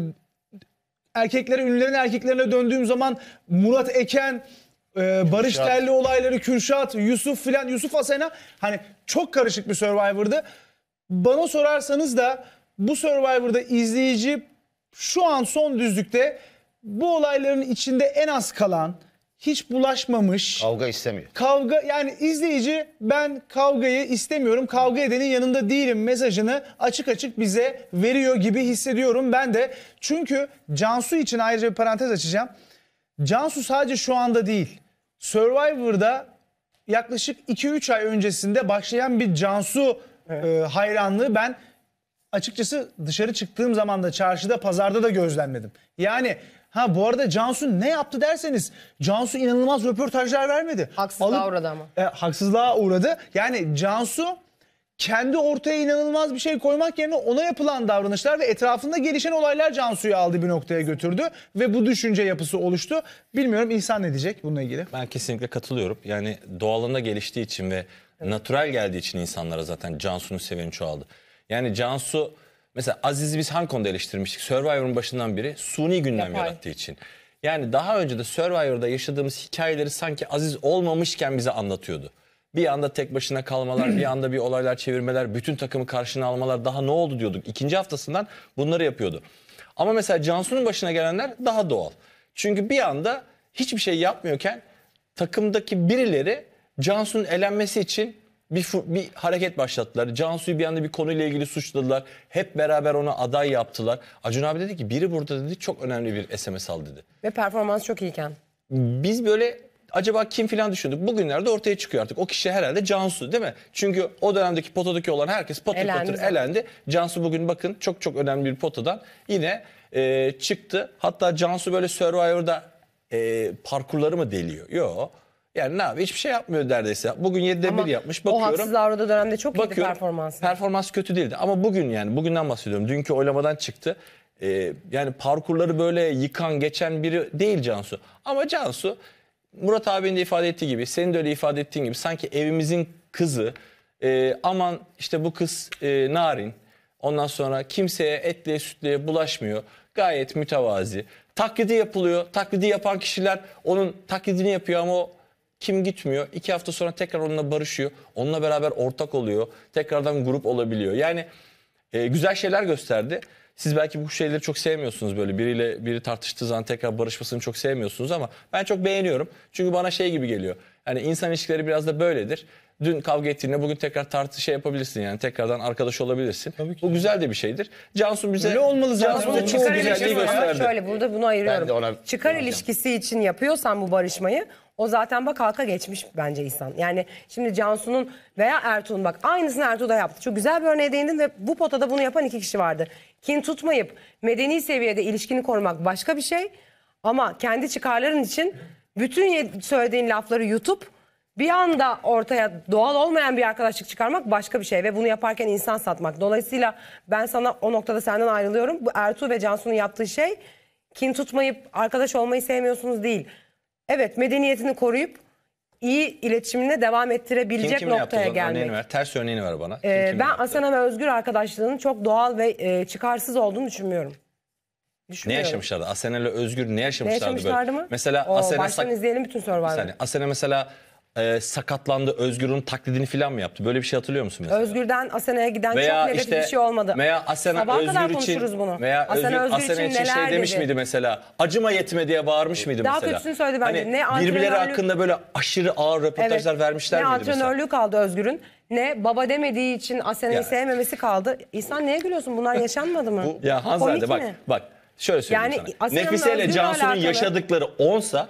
erkeklere, ünlülerin erkeklerine döndüğüm zaman Murat Eken, e, Barış Kürşat. Terli olayları, Kürşat, Yusuf filan, Yusuf Asena hani çok karışık bir Survivor'dı. Bana sorarsanız da bu Survivor'da izleyici şu an son düzlükte bu olayların içinde en az kalan, hiç bulaşmamış. Kavga istemiyor. Kavga yani izleyici ben kavgayı istemiyorum. Kavga edenin yanında değilim mesajını açık açık bize veriyor gibi hissediyorum ben de. Çünkü Cansu için ayrıca bir parantez açacağım. Cansu sadece şu anda değil. Survivor'da yaklaşık 2-3 ay öncesinde başlayan bir Cansu evet. e, hayranlığı ben açıkçası dışarı çıktığım zaman da çarşıda pazarda da gözlenmedim. Yani Ha bu arada Cansu ne yaptı derseniz Cansu inanılmaz röportajlar vermedi. Haksızlığa Alıp, uğradı ama. E, haksızlığa uğradı. Yani Cansu kendi ortaya inanılmaz bir şey koymak yerine ona yapılan davranışlar ve etrafında gelişen olaylar Cansu'yu aldı bir noktaya götürdü ve bu düşünce yapısı oluştu. Bilmiyorum insan ne diyecek bununla ilgili? Ben kesinlikle katılıyorum. Yani doğalında geliştiği için ve evet. natural geldiği için insanlara zaten Cansu'nun seveni çoğaldı. Yani Cansu Mesela Aziz'i biz hangi konuda eleştirmiştik? Survivor'un başından biri suni gündem Yapay. yarattığı için. Yani daha önce de Survivor'da yaşadığımız hikayeleri sanki Aziz olmamışken bize anlatıyordu. Bir anda tek başına kalmalar, bir anda bir olaylar çevirmeler, bütün takımı karşına almalar daha ne oldu diyorduk. İkinci haftasından bunları yapıyordu. Ama mesela Cansu'nun başına gelenler daha doğal. Çünkü bir anda hiçbir şey yapmıyorken takımdaki birileri Cansu'nun elenmesi için bir, bir hareket başlattılar. Cansu'yu bir anda bir konuyla ilgili suçladılar. Hep beraber ona aday yaptılar. Acun abi dedi ki biri burada dedi çok önemli bir SMS al dedi. Ve performans çok iyiken. Biz böyle acaba kim falan düşündük. Bugünlerde ortaya çıkıyor artık. O kişi herhalde Cansu değil mi? Çünkü o dönemdeki potadaki olan herkes potu elendi patır elendi. Cansu bugün bakın çok çok önemli bir potadan yine e, çıktı. Hatta Cansu böyle Survivor'da e, parkurları mı deliyor? Yok. Yani ne abi hiçbir şey yapmıyor neredeyse. Bugün 7'de 1 yapmış bakıyorum. O haksız Avrupa dönemde çok iyiydi performans. Performans kötü değildi ama bugün yani bugünden bahsediyorum. Dünkü oylamadan çıktı. Ee, yani parkurları böyle yıkan geçen biri değil Cansu. Ama Cansu Murat abinin de ifade ettiği gibi senin de öyle ifade ettiğin gibi sanki evimizin kızı e, aman işte bu kız e, narin ondan sonra kimseye etliye sütliye bulaşmıyor gayet mütevazi. Taklidi yapılıyor taklidi yapan kişiler onun taklidini yapıyor ama o kim gitmiyor? İki hafta sonra tekrar onunla barışıyor. Onunla beraber ortak oluyor. Tekrardan grup olabiliyor. Yani e, güzel şeyler gösterdi. Siz belki bu şeyleri çok sevmiyorsunuz böyle biriyle biri tartıştığı zaman tekrar barışmasını çok sevmiyorsunuz ama ben çok beğeniyorum. Çünkü bana şey gibi geliyor. Hani insan ilişkileri biraz da böyledir. Dün kavga ettiğinde bugün tekrar tartı şey yapabilirsin yani tekrardan arkadaş olabilirsin. Tabii ki. Bu güzel de bir şeydir. Cansu bize Öyle olmalı zaten. Cansu çok Çıkar güzel ilişkisi ama gösterdi. şöyle burada bunu ayırıyorum. Ben de ona- Çıkar ilişkisi için yapıyorsan bu barışmayı o zaten bak halka geçmiş bence insan. Yani şimdi Cansu'nun veya Ertuğ'un bak aynısını Ertuğ da yaptı. Çok güzel bir örneğe değindin ve bu potada bunu yapan iki kişi vardı. Kin tutmayıp medeni seviyede ilişkini korumak başka bir şey. Ama kendi çıkarların için bütün söylediğin lafları yutup bir anda ortaya doğal olmayan bir arkadaşlık çıkarmak başka bir şey ve bunu yaparken insan satmak. Dolayısıyla ben sana o noktada senden ayrılıyorum. Bu Ertuğ ve Cansu'nun yaptığı şey kin tutmayıp arkadaş olmayı sevmiyorsunuz değil. Evet medeniyetini koruyup iyi iletişimine devam ettirebilecek kim noktaya gelmek. Örneğini ver, ters örneğini ver bana. Kim ee, ben Asena ve Özgür arkadaşlığının çok doğal ve e, çıkarsız olduğunu düşünmüyorum. Ne Düşünmüyorum. yaşamışlardı? Asena ile Özgür ne yaşamışlardı, yaşamışlardı böyle? mı? Mesela Oo, Asena baştan izleyelim bütün Survivor'ı. Asena mesela e, sakatlandı. Özgür'ün taklidini falan mı yaptı? Böyle bir şey hatırlıyor musun mesela? Özgür'den Asena'ya giden çok veya negatif işte bir şey olmadı. veya Asena Sabaha kadar Özgür konuşuruz bunu. veya Asena Özgür, Özgür için, için şey neler şey demiş miydi mesela? Acıma yetme diye bağırmış mıydı Daha mesela? kötüsünü söyledi bence. Hani Ne birbirleri hakkında böyle aşırı ağır röportajlar vermişler ne miydi mesela? antrenörlüğü kaldı Özgür'ün ne baba demediği için Asena'yı Ya. sevmemesi kaldı. İnsan niye gülüyorsun? Bunlar yaşanmadı mı? Ya Komik Hanzade bak mi? bak Şöyle söyleyeyim Yani sana. Nefise ile Cansu'nun yaşadıkları onsa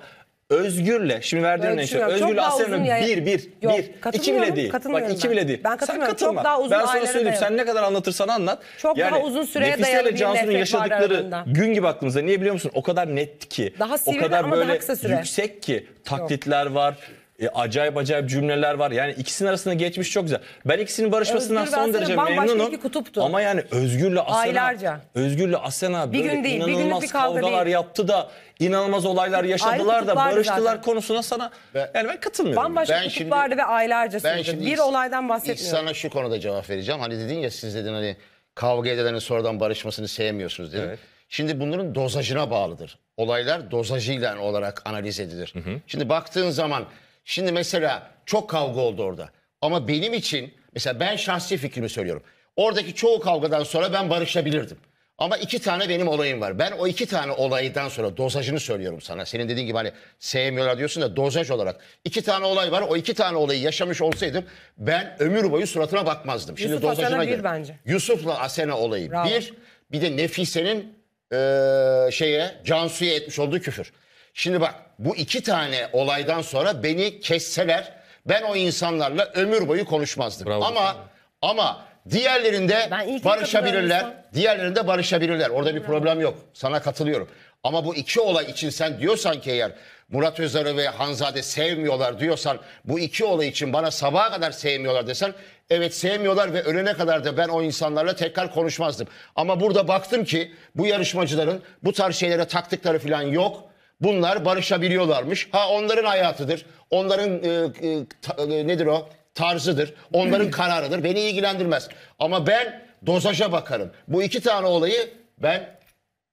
Özgür'le şimdi verdiğin Böyle örneği Özgür'le daha Asya'nın bir bir 1 Yok, 1 2 bile değil. Bak katılmıyorum ben. bile değil. Ben Sen katılmıyorum. katılma. Çok daha uzun ben sana ailelere söyleyeyim sen ne kadar anlatırsan anlat. Çok daha uzun süreye Nefise dayalı ile Cansu'nun yaşadıkları gün gibi aklımızda. Niye biliyor musun? O kadar net ki. Daha sivri o kadar daha böyle kısa süre. yüksek ki. Taklitler var. E, acayip acayip cümleler var. Yani ikisinin arasında geçmiş çok güzel. Ben ikisinin barışmasından Özgür son derece sana iki kutuptu. Ama yani Özgür'le Asena, Aylarca. Özgür'le Asena böyle gün değil, inanılmaz bir kavga kavgalar değil. yaptı da inanılmaz olaylar yaşadılar da barıştılar zaten. konusuna sana Ben- yani ben katılmıyorum. Bambaşka Ben şimdi- vardı ve aylarca sürdü. bir olaydan bahsetmiyorum. Sana şu konuda cevap vereceğim. Hani dedin ya siz dedin hani kavga edenlerin sonradan barışmasını sevmiyorsunuz dedin. Şimdi bunların dozajına bağlıdır. Olaylar dozajıyla olarak analiz edilir. Şimdi baktığın zaman Şimdi mesela çok kavga oldu orada. Ama benim için mesela ben şahsi fikrimi söylüyorum. Oradaki çoğu kavgadan sonra ben barışabilirdim. Ama iki tane benim olayım var. Ben o iki tane olaydan sonra dozajını söylüyorum sana. Senin dediğin gibi hani sevmiyorlar diyorsun da dozaj olarak. iki tane olay var. O iki tane olayı yaşamış olsaydım ben ömür boyu suratına bakmazdım. Şimdi dozajına Asena bir bence. Yusuf'la Asena olayı Bravo. bir. Bir de Nefise'nin eee şeye Cansu'ya etmiş olduğu küfür. Şimdi bak bu iki tane olaydan sonra beni kesseler ben o insanlarla ömür boyu konuşmazdım. Bravo. Ama ama diğerlerinde barışabilirler. Diğerlerinde barışabilirler. Orada bir Bravo. problem yok. Sana katılıyorum. Ama bu iki olay için sen diyorsan ki eğer Murat Özarı ve Hanzade sevmiyorlar diyorsan bu iki olay için bana sabaha kadar sevmiyorlar desen evet sevmiyorlar ve ölene kadar da ben o insanlarla tekrar konuşmazdım. Ama burada baktım ki bu yarışmacıların bu tarz şeylere taktıkları falan yok. Bunlar barışabiliyorlarmış. Ha onların hayatıdır. Onların e, e, ta, e, nedir o? Tarzıdır. Onların kararıdır. Beni ilgilendirmez. Ama ben dozaja bakarım. Bu iki tane olayı ben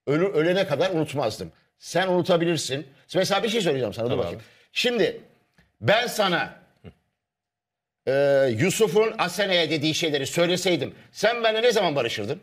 ölü, ölene kadar unutmazdım. Sen unutabilirsin. Mesela bir şey söyleyeceğim sana. Tamam. bakayım. Şimdi ben sana e, Yusuf'un Asena'ya dediği şeyleri söyleseydim sen benimle ne zaman barışırdın?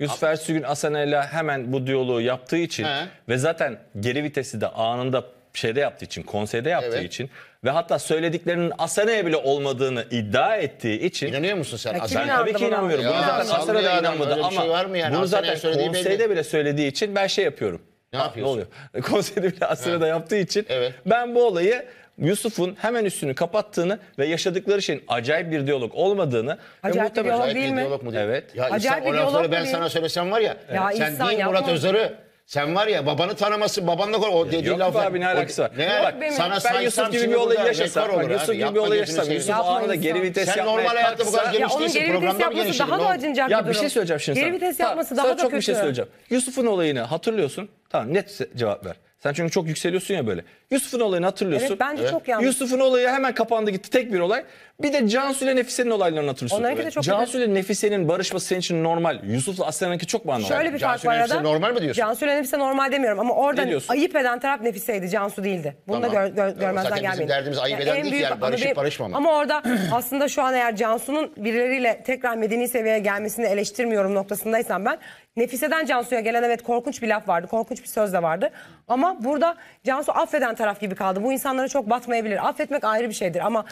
Yusuf Ersoy'un Asana'yla hemen bu diyaloğu yaptığı için He. ve zaten geri vitesi de anında şeyde yaptığı için, konseyde yaptığı Evet. için ve hatta söylediklerinin Asana'ya bile olmadığını iddia ettiği için İnanıyor musun sen? Ya ben tabii ki inandı inanmıyorum. buna? zaten Asana da adam. inanmadı ama şey var mı yani? bunu zaten söylediği belli. bile söylediği için ben şey yapıyorum. Ne Ha, ah, yapıyorsun? oluyor? *laughs* Konseyde bile Asana da yaptığı için Evet. ben bu olayı Yusuf'un hemen üstünü kapattığını ve yaşadıkları şeyin acayip bir diyalog olmadığını acayip muhtemelen... bir diyalog acayip değil mi? Diyalog mu Evet. Ya acayip İhsan, bir diyalog mu ben sana söylesem var ya, ya evet. sen İhsan, değil Murat Özer'i sen var ya babanı tanıması babanla konu o dediği laf. Yok abi ne alakası var? Ne? Bak, benim. sana ben Yusuf gibi bir olayı yaşasam. Bak, Yusuf gibi bir olayı yaşasam. Yusuf anında geri vites Sen normal hayatta bu kadar geniş değilsin. Geri vites yapması daha da acınacak bir durum. Ya bir şey söyleyeceğim şimdi sana. Geri vites yapması daha da kötü. Sana çok bir şey söyleyeceğim. Yusuf'un olayını hatırlıyorsun. Tamam net cevap ver. Sen çünkü çok yükseliyorsun ya böyle. Yusuf'un olayını hatırlıyorsun. Evet bence çok yanlış. Yusuf'un olayı hemen kapandı gitti tek bir olay. Bir de Cansu ile Nefise'nin olaylarını hatırlıyorsun. Onlarınki de çok Cansu ile Nefise'nin barışması senin için normal. Yusuf'la Aslan'ınki çok mu anlamlı? Şöyle bir fark var Nefise arada. normal mi diyorsun? Cansu ile Nefise normal demiyorum ama orada. ayıp eden taraf Nefise'ydi Cansu değildi. Bunu da gör, gör, Tamam, görmezden zaten bizim derdimiz ayıp eden en değil ki büyük- yani, barışıp ama barışmamak. Ama orada aslında şu an eğer Cansu'nun birileriyle tekrar medeni seviyeye gelmesini eleştirmiyorum noktasındaysam ben Nefise'den Cansu'ya gelen evet korkunç bir laf vardı. Korkunç bir söz de vardı. Ama burada Cansu affeden taraf gibi kaldı. Bu insanlara çok batmayabilir. Affetmek ayrı bir şeydir ama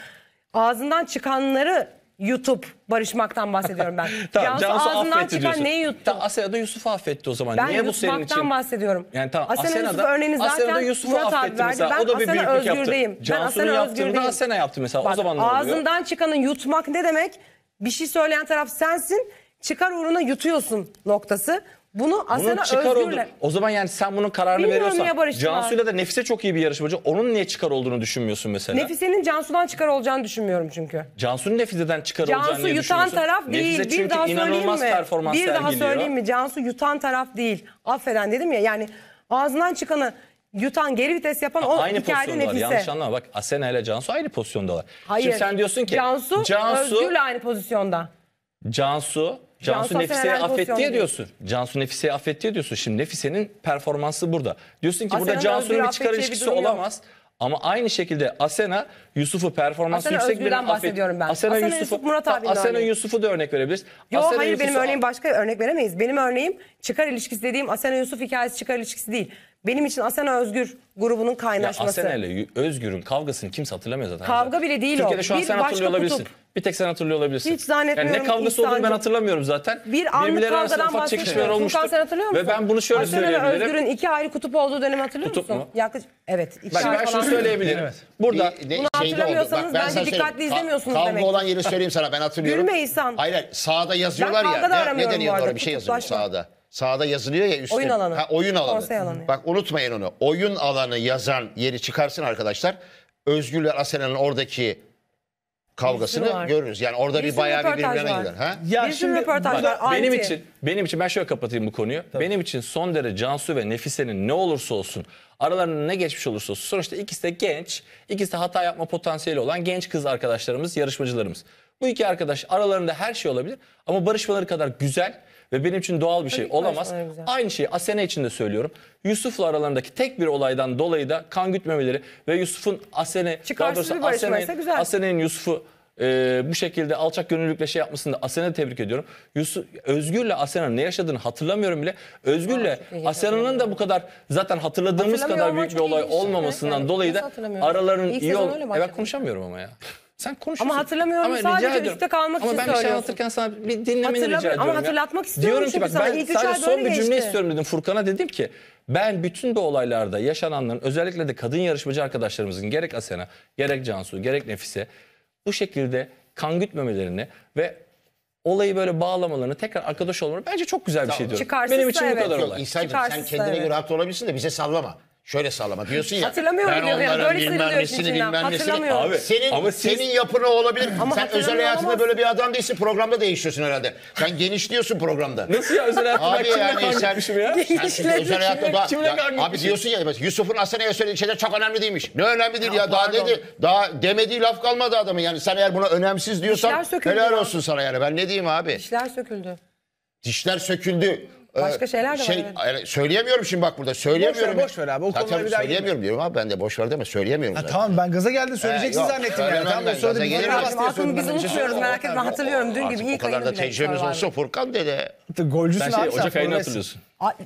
ağzından çıkanları YouTube barışmaktan bahsediyorum ben. *laughs* tamam, Cansu, Cansu ağzından çıkan diyorsun. neyi yuttu? Tamam, Asena da Yusuf'u affetti o zaman. Ben Niye bu senin için? bahsediyorum. Yani tamam Asena, Asena Yusuf örneğini zaten Yusuf'u Murat abi verdi. Mesela. Ben o da bir Asena Özgür'deyim. Yaptı. Ben Asena Özgür'deyim. Da Asena yaptı mesela Bak, o zaman ne oluyor? Ağzından çıkanın yutmak ne demek? Bir şey söyleyen taraf sensin çıkar uğruna yutuyorsun noktası. Bunu Bunun Asena çıkar olduğunu, Özgür'le... o zaman yani sen bunun kararını Bilmiyorum ya veriyorsan Barış Çınar. Cansu'yla da Nefise çok iyi bir yarışmacı. Onun niye çıkar olduğunu düşünmüyorsun mesela? Nefise'nin Cansu'dan çıkar olacağını düşünmüyorum çünkü. Cansu'nun Nefise'den çıkar olacağını Cansu yutan taraf değil. Nefise bir daha söyleyeyim inanılmaz mi? performans bir daha sergiliyor. söyleyeyim mi? Cansu yutan taraf değil. Affeden dedim ya yani ağzından çıkanı yutan geri vites yapan o aynı hikayede Nefise. Yanlış anlama bak Asena ile Cansu aynı pozisyondalar. Hayır. Şimdi sen diyorsun ki Cansu, Cansu Özgür'le aynı pozisyonda. Cansu Cansu Cansu Nefise'ye affetti ya değil. diyorsun. Cansu Nefise'ye affetti ya diyorsun. Şimdi Nefise'nin performansı burada. Diyorsun ki burada Cansu'nun bir çıkar ilişkisi olamaz. Ama aynı şekilde Asena Yusuf'u performans Asena yüksek Özgür'den affet- bahsediyorum ben. Asena, Asena Yusuf, Murat abi. Asena Yusuf'u da örnek verebiliriz. Yo Asena hayır benim örneğim başka örnek veremeyiz. Benim örneğim çıkar ilişkisi dediğim Asena Yusuf hikayesi çıkar ilişkisi değil. Benim için Asena Özgür grubunun Ya Asena ile Özgür'ün kavgasını kimse hatırlamıyor zaten. Kavga bile değil Türkiye'de o. şu an Bir sen başka hatırlıyor kutup. olabilirsin. Bir tek sen hatırlıyor olabilirsin. Hiç zannetmiyorum. Yani ne kavgası olduğunu ben hatırlamıyorum zaten. Bir anlık Birbirleri arasında kavgadan ufak çekişmeler bahsetmiyorum. Furkan sen hatırlıyor musun? Ve ben bunu şöyle Aslan Ömer söyleyebilirim. Özgür'ün iki ayrı kutup olduğu dönemi hatırlıyor Kutup musun? mu? Yaklaşık, evet. Bak ayrı ben şunu falan. söyleyebilirim. Burada Bir- ne- Bunu şeyde hatırlamıyorsanız ben bence dikkatli söyleyeyim. izlemiyorsunuz kavga demek ki. olan yeri söyleyeyim sana ben hatırlıyorum. Gülme insan. Hayır sağda yazıyorlar Ben kavga da ya. Ne, ne bu arada, orada bir şey yazıyor sağda. Sağda yazılıyor ya üstte. Oyun alanı. Ha, oyun alanı. Konsey alanı. Bak unutmayın onu. Oyun alanı yazan yeri çıkarsın arkadaşlar. Özgürler Asena'nın oradaki kavgasını görürüz. Yani orada bir, bir bayağı bir birbirlerine gider. Ha? Ya bir şimdi, röportaj var. Benim için, benim için ben şöyle kapatayım bu konuyu. Tabii. Benim için son derece Cansu ve Nefise'nin ne olursa olsun aralarında ne geçmiş olursa olsun sonuçta ikisi de genç, ikisi de hata yapma potansiyeli olan genç kız arkadaşlarımız, yarışmacılarımız. Bu iki arkadaş aralarında her şey olabilir ama barışmaları kadar güzel ve benim için doğal bir şey Tabii olamaz. Aynı şeyi Asena için de söylüyorum. Yusuf'la aralarındaki tek bir olaydan dolayı da kan gütmemeleri ve Yusuf'un Asena, daha doğrusu Asena'nın güzel. Yusuf'u e, bu şekilde alçak gönüllülükle şey yapmasını da Asena'yı tebrik ediyorum. Yusuf, Özgür'le Asena'nın ne yaşadığını hatırlamıyorum bile. Özgür'le Asena'nın da bu kadar zaten hatırladığımız kadar büyük bir olay olmamasından Evet, dolayı da hatırlamıyorum? aralarının iyi sezon Evet konuşamıyorum ama ya. Sen konuşuyorsun. Ama hatırlamıyorum ama sadece üstte kalmak ama için söylüyorsun. Ama ben bir şey anlatırken sana bir dinlemeni rica ediyorum. Ama hatırlatmak istiyorum Diyorum ki bak sana ben sadece son bir geçti. cümle istiyorum dedim Furkan'a dedim ki ben bütün bu olaylarda yaşananların özellikle de kadın yarışmacı arkadaşlarımızın gerek Asena gerek Cansu gerek Nefise bu şekilde kan gütmemelerini ve olayı böyle bağlamalarını tekrar arkadaş olmaları bence çok güzel bir şey diyorum. Benim için evet. bu kadar olay. İhsan'cığım sen kendine evet. göre haklı olabilirsin de bize sallama. Şöyle sallama diyorsun ya. Hatırlamıyorum ben diyor ya, onların böyle bilmem nesini bilmem nesini. Abi, senin, ama siz- senin yapın olabilir. Ama Sen özel hayatında ama- böyle bir adam değilsin. Programda değişiyorsun herhalde. Sen genişliyorsun programda. Nasıl ya özel hayatım? Abi kimle yani kavga sen- etmişim ya? Sen özel hayatta da. kimle ya- abi diyorsun ya Yusuf'un Asena'ya söylediği şeyler çok önemli değilmiş. Ne önemli değil ya, Ya daha dedi daha demediği laf kalmadı adamın yani sen eğer buna önemsiz diyorsan helal olsun sana yani ben ne diyeyim abi. Dişler söküldü. Dişler söküldü. Ee, Başka şeyler de şey, var. Yani. Söyleyemiyorum şimdi bak burada. Söyleyemiyorum. Boş ver, boş ver abi. O Zaten bir daha söyleyemiyorum diyorum abi. Ben de boş ver deme. Söyleyemiyorum. Ha, zaten. tamam ben gaza geldi ee, söyleyeceksin ee, zannettim. Yani. Tamam ben gaza gelirim. Hakkını biz unutmuyoruz merak etme. Hatırlıyorum dün gibi. O kadar da tecrübemiz olsa Furkan dede. Golcüsün şey, abi. Ocak ayını hatırlıyorsun.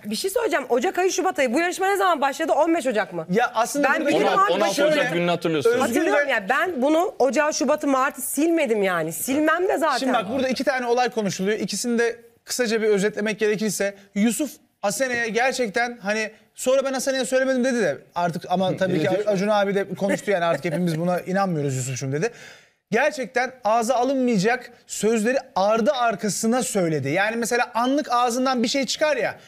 Bir şey söyleyeceğim. Ocak ayı, Şubat ayı. Bu yarışma ne zaman başladı? 15 Ocak mı? Ya aslında ben bir 16, 16 Ocak gününü hatırlıyorsunuz. Hatırlıyorum ya. Ben bunu Ocak Şubat'ı, Mart'ı silmedim yani. Silmem de zaten. Şimdi bak burada iki tane olay konuşuluyor. İkisinde kısaca bir özetlemek gerekirse Yusuf Asene'ye gerçekten hani sonra ben Asene'ye söylemedim dedi de artık ama *laughs* tabii ki Acun abi de konuştu yani artık hepimiz buna inanmıyoruz Yusuf'cum dedi. Gerçekten ağza alınmayacak sözleri ardı arkasına söyledi. Yani mesela anlık ağzından bir şey çıkar ya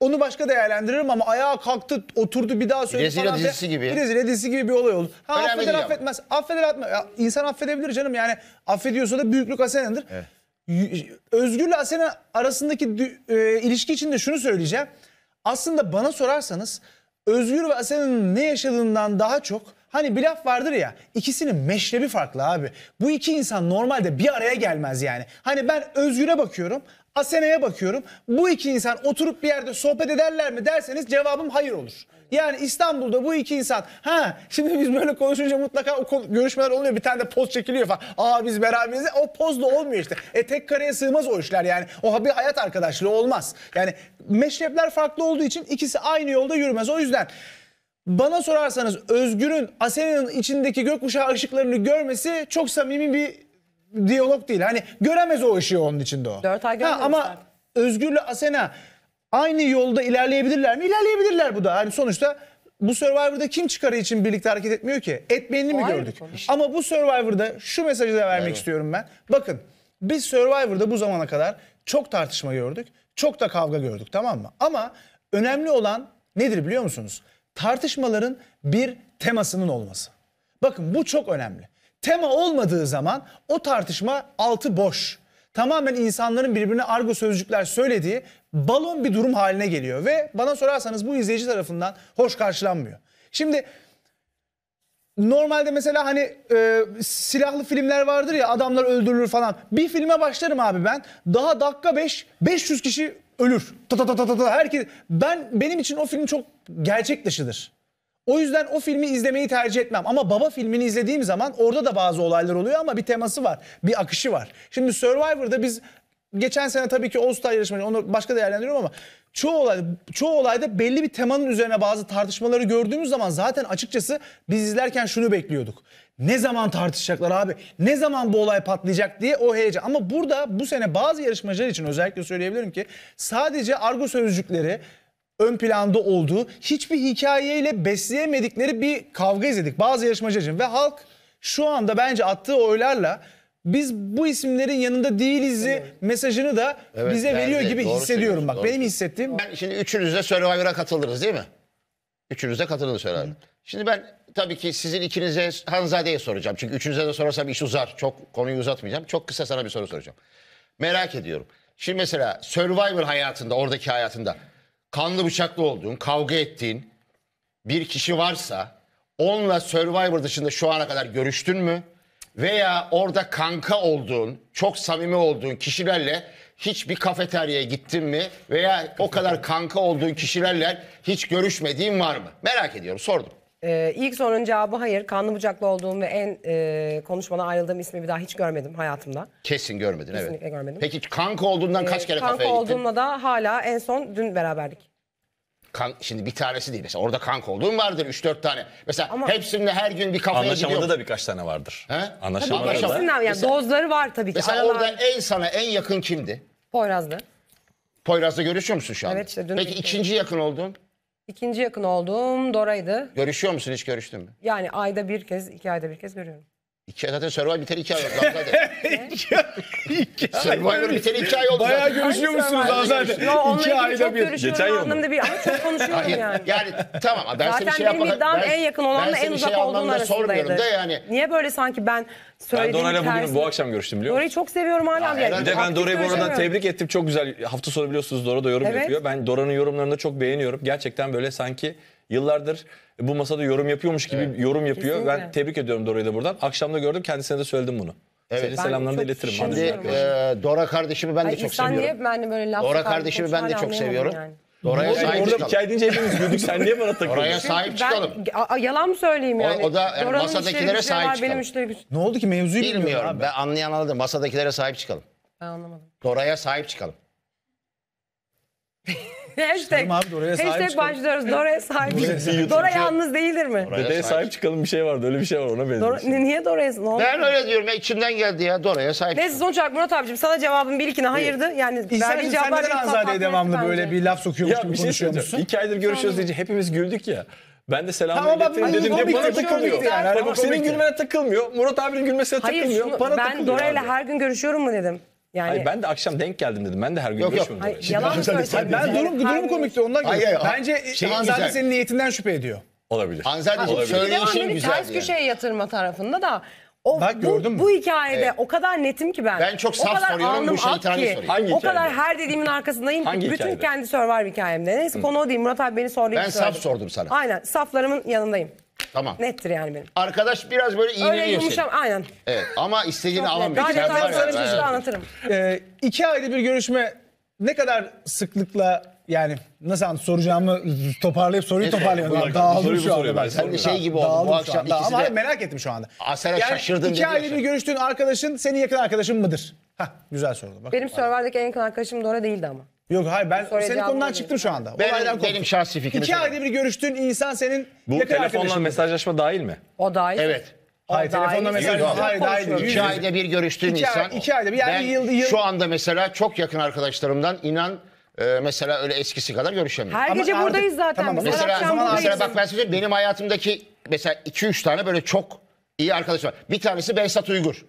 onu başka değerlendiririm ama ayağa kalktı, oturdu bir daha söyledi Brezilya falan. dizisi gibi. Brezilya dizisi gibi bir olay oldu Ha affeder affetmez. Affeder affetmez. Ya, insan affedebilir canım yani. Affediyorsa da büyüklük hasenedir. Evet. Özgür'le Asena arasındaki e, ilişki için de şunu söyleyeceğim. Aslında bana sorarsanız Özgür ve Asena'nın ne yaşadığından daha çok hani bir laf vardır ya ikisinin meşrebi farklı abi. Bu iki insan normalde bir araya gelmez yani. Hani ben Özgür'e bakıyorum Asena'ya bakıyorum. Bu iki insan oturup bir yerde sohbet ederler mi derseniz cevabım hayır olur. Yani İstanbul'da bu iki insan ha şimdi biz böyle konuşunca mutlaka o görüşmeler oluyor bir tane de poz çekiliyor falan. Aa biz beraberiz. O poz da olmuyor işte. E tek kareye sığmaz o işler yani. O bir hayat arkadaşlığı olmaz. Yani meşrepler farklı olduğu için ikisi aynı yolda yürümez. O yüzden bana sorarsanız Özgür'ün Asena'nın içindeki gökkuşağı ışıklarını görmesi çok samimi bir diyalog değil. Hani göremez o ışığı onun içinde o. Dört ay ha, ama Özgür'le Asena aynı yolda ilerleyebilirler mi? İlerleyebilirler bu da. Yani sonuçta bu Survivor'da kim çıkarı için birlikte hareket etmiyor ki? Etmeyeni mi gördük? konu. Ama bu Survivor'da şu mesajı da vermek istiyorum ben. Bakın biz Survivor'da bu zamana kadar çok tartışma gördük. Çok da kavga gördük tamam mı? Ama önemli olan nedir biliyor musunuz? Tartışmaların bir temasının olması. Bakın bu çok önemli. Tema olmadığı zaman o tartışma altı boş. Tamamen insanların birbirine argo sözcükler söylediği balon bir durum haline geliyor ve bana sorarsanız bu izleyici tarafından hoş karşılanmıyor. Şimdi normalde mesela hani e, silahlı filmler vardır ya adamlar öldürülür falan. Bir filme başlarım abi ben. Daha dakika 5 500 kişi ölür. Ta ta ta ta ta, ta. herkes ben benim için o film çok gerçek dışıdır. O yüzden o filmi izlemeyi tercih etmem. Ama Baba filmini izlediğim zaman orada da bazı olaylar oluyor ama bir teması var. Bir akışı var. Şimdi Survivor'da biz geçen sene tabii ki All-Star yarışmacı onu başka değerlendiriyorum ama çoğu olay çoğu olayda belli bir temanın üzerine bazı tartışmaları gördüğümüz zaman zaten açıkçası biz izlerken şunu bekliyorduk. Ne zaman tartışacaklar abi? Ne zaman bu olay patlayacak diye o heyecan. Ama burada bu sene bazı yarışmacılar için özellikle söyleyebilirim ki sadece argo sözcükleri ön planda olduğu hiçbir hikayeyle besleyemedikleri bir kavga izledik bazı yarışmacı için ve halk şu anda bence attığı oylarla biz bu isimlerin yanında değiliz mesajını da Evet, bize verdi. veriyor gibi Doğru hissediyorum. Bak doğru benim hissettiğim Ben şimdi üçünüz de Survivor'a katılırız değil mi? Üçünüz de katılırız herhalde. Şimdi ben tabii ki sizin ikinize Hanzade'ye soracağım. Çünkü üçünüze de sorarsam iş uzar. Çok konuyu uzatmayacağım. Çok kısa sana bir soru soracağım. Merak ediyorum. Şimdi mesela Survivor hayatında, oradaki hayatında kanlı bıçaklı olduğun, kavga ettiğin bir kişi varsa onunla Survivor dışında şu ana kadar görüştün mü? veya orada kanka olduğun, çok samimi olduğun kişilerle hiçbir kafeteryaya gittin mi veya o kadar kanka olduğun kişilerle hiç görüşmediğin var mı? Merak ediyorum sordum. Ee, ilk sorunun cevabı hayır. Kanlı bıçaklı olduğum ve en e, konuşmadan ayrıldığım ismi bir daha hiç görmedim hayatımda. Kesin görmedin evet. Kesinlikle görmedim. Peki kanka olduğundan kaç ee, kere kanka kafeye gittin? olduğumla da hala en son dün beraberdik kan, şimdi bir tanesi değil mesela orada kanka olduğum vardır 3-4 tane. Mesela Ama- hepsinde her gün bir kafeye Anlaşamada gidiyorum. da birkaç tane vardır. He? Tabii da. ikisinden yani dozları var tabii ki. Mesela orada en sana en yakın kimdi? Poyraz'dı. Poyraz'la görüşüyor musun şu an? Evet, işte dün Peki ikinci yakın olduğun? İkinci yakın olduğum Dora'ydı. Görüşüyor musun hiç görüştün mü? Yani ayda bir kez, iki ayda bir kez görüyorum. İki, zaten Survivor biteli iki ay oldu *laughs* Hanzade. İki ay- iki ay- Survivor biteli iki ay oldu Bayağı zaten. görüşüyor musunuz Azade? Yo, onunla İki ayda bir. görüşüyorum Geçen yıl mı? anlamda bir ama çok konuşuyorum Hayır, yani. yani. tamam ben Zaten şey benim iddiam ben, en yakın olanla en uzak şey olduğun arasındaydı. da yani. Niye böyle sanki ben Ben söylediğim Dora'yla bugün bu akşam görüştüm biliyor musun? Dora'yı çok seviyorum hala. bile. herhalde. Bir de ben Aktif Dora'yı bu arada tebrik ettim. Çok güzel hafta sonu biliyorsunuz Dora da yorum Evet. yapıyor. Ben Dora'nın yorumlarını da çok beğeniyorum. Gerçekten böyle sanki Yıllardır bu masada yorum yapıyormuş gibi Evet. yorum yapıyor. Ben tebrik ediyorum Dora'yı da buradan. Akşamda gördüm kendisine de söyledim bunu. Evet. Senin Ben selamlarını da çok iletirim. Şimdi e, Dora kardeşimi ben de çok insan seviyorum. niye ben de böyle laf Dora kardeşimi ben de çok seviyorum. yani. Dora'ya sahip orada çıkalım. hikaye deyince hepimiz güldük. Sen niye bana Dora'ya takıyorsun? sahip çıkalım. Ben, a- yalan mı söyleyeyim yani? o da, yani masadakilere sahip var, çıkalım. Benim işleri Ne oldu ki mevzuyu bilmiyorum Bilmiyorum. abi. Ben anlayan anladım. Masadakilere sahip çıkalım. Ben anlamadım. Dora'ya sahip çıkalım. *laughs* Hashtag. Abi, Dora'ya sahip Hashtag çıkalım. başlıyoruz. Dora'ya sahip çıkalım. Dora yalnız değildir mi? Dedeye sahip çıkalım bir şey vardı. Öyle bir şey var ona benziyor. Dora, niye Dora'ya? Ne Ben öyle diyorum. ya, geldi ya. Dora'ya sahip Neyse çıkalım. sonuç Murat abicim sana cevabın bir ikine hayırdı. Yani verdiğin İhsan'cığım sen cevaplar neden beni devamlı böyle bir laf sokuyormuş gibi bir şey konuşuyormuş? söyleyeceğim. İki aydır görüşüyoruz deyince hepimiz güldük ya. Ben de selam. Tamam, hani bak, getireyim dedim diye bana takılmıyor? Yani, senin gülmene takılmıyor. Murat abinin gülmesine takılmıyor. şunu, Bana ben Dora ile her gün görüşüyorum mu dedim. Yani... Hayır, ben de akşam denk geldim dedim. Ben de her gün yok, görüşmüyorum. Yok. Hayır, yalan söylüyorsun. Ben durum, durum komikti ondan hayır, hayır, Bence şey, Hanzade senin niyetinden şüphe ediyor. Olabilir. Hanzade söyleyişin şey hani güzel. Ters köşeye yatırma tarafında da o, Bak, gördün bu, mü? bu hikayede evet. o kadar netim ki ben. Ben çok saf soruyorum bu şeyi. ki, soruyorum. Hangi o hikayede? kadar her dediğimin arkasındayım ki Hangi bütün hikayede? kendi Survivor hikayemde. Neyse Hı. konu o değil. Murat abi beni sordu. Ben saf sordum sana. Aynen saflarımın yanındayım. Tamam. Nettir yani benim. Arkadaş biraz böyle iğneliyor Öyle yumuşam aynen. Evet ama istediğini alamıyor. Daha Sen detaylı ya, anlatırım. Ee, iki ayda bir görüşme ne kadar sıklıkla yani nasıl anlat- soracağımı toparlayıp soruyu Neyse, toparlayalım. bırak, Dağıldım soruyu bu şu anda ben. ben. Sen de şey gibi oldun, bu akşam anda. Ama de- merak ettim şu anda. Asera şaşırdım ne iki ayda bir görüştüğün arkadaşın senin yakın arkadaşın mıdır? Hah güzel soru. Bak. Benim Survivor'daki en yakın arkadaşım Dora değildi ama. Yok hayır ben senin cevap konudan çıktım şu anda. Benim- Olaydan benim şahsi fikrimi İki ayda bir görüştüğün insan senin Bu telefonla mesajlaşma dahil mi? O dahil. Evet. Hayır telefonla iyi. mesaj. Hayır İki ayda bir görüştüğün İki ay- insan. iki ayda bir, yani ben yıl- yıl- şu anda mesela çok yakın arkadaşlarımdan inan e, mesela öyle eskisi kadar görüşemiyorum. Her Ama gece artık- buradayız zaten. Tamam, biz. Mesela, mesela bak ben size söyleyeyim, benim hayatımdaki mesela 2-3 tane böyle çok iyi arkadaşım var. Bir tanesi Behzat Uygur.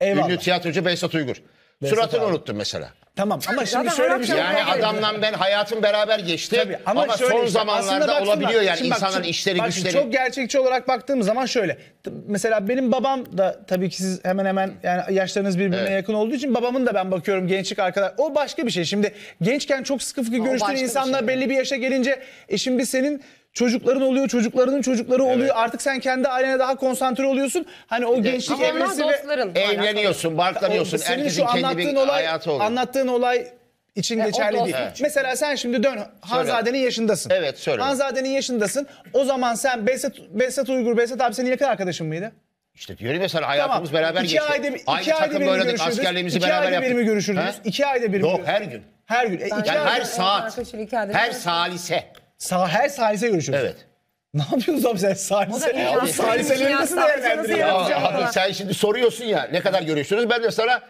Eyvallah. Ünlü tiyatrocu Behzat Uygur. Suratını abi. unuttum mesela. Tamam ama şimdi şöyle bir şey. Yani adamdan ben hayatım beraber geçti. Tabii, ama ama, şöyle son şey zamanlarda olabiliyor yani şimdi bak, işleri bak, güçleri. Çok gerçekçi olarak baktığımız zaman şöyle. Mesela benim babam da tabii ki siz hemen hemen yani yaşlarınız birbirine Evet. yakın olduğu için babamın da ben bakıyorum gençlik arkadaş. O başka bir şey. Şimdi gençken çok sıkı fıkı görüştüğün insanlar şey. belli bir yaşa gelince e şimdi senin Çocukların oluyor, çocuklarının çocukları oluyor. Artık sen kendi ailene daha konsantre oluyorsun. Hani o gençlik Ama onlar evresi ve dostların. Evleniyorsun, barklanıyorsun. senin Herkesin şu kendi anlattığın olay, hayatı oluyor. anlattığın olay için e, geçerli değil. Evet. Mesela sen şimdi dön Hanzade'nin yaşındasın. Evet, söyle. Hanzade'nin yaşındasın. O zaman sen Behzat, Behzat Uygur, Behzat abi senin yakın arkadaşın mıydı? İşte diyorum ya sana hayatımız beraber iki geçti. Ayda, bir- iki Aynı ayda takımda bir mi oynadık, görüşürdünüz? askerliğimizi İki ayda bir mi görüşürdünüz? İki ayda bir mi Yok her gün. Her gün. E, Yani her saat, her salise. Sağ, her sahise görüşürüz. Evet. *laughs* Ne yapıyorsunuz abi sen salise? Bu da iyi ya. Salise- değerlendirin. Ya, abi, sen şimdi soruyorsun ya ne kadar görüştünüz ben de sana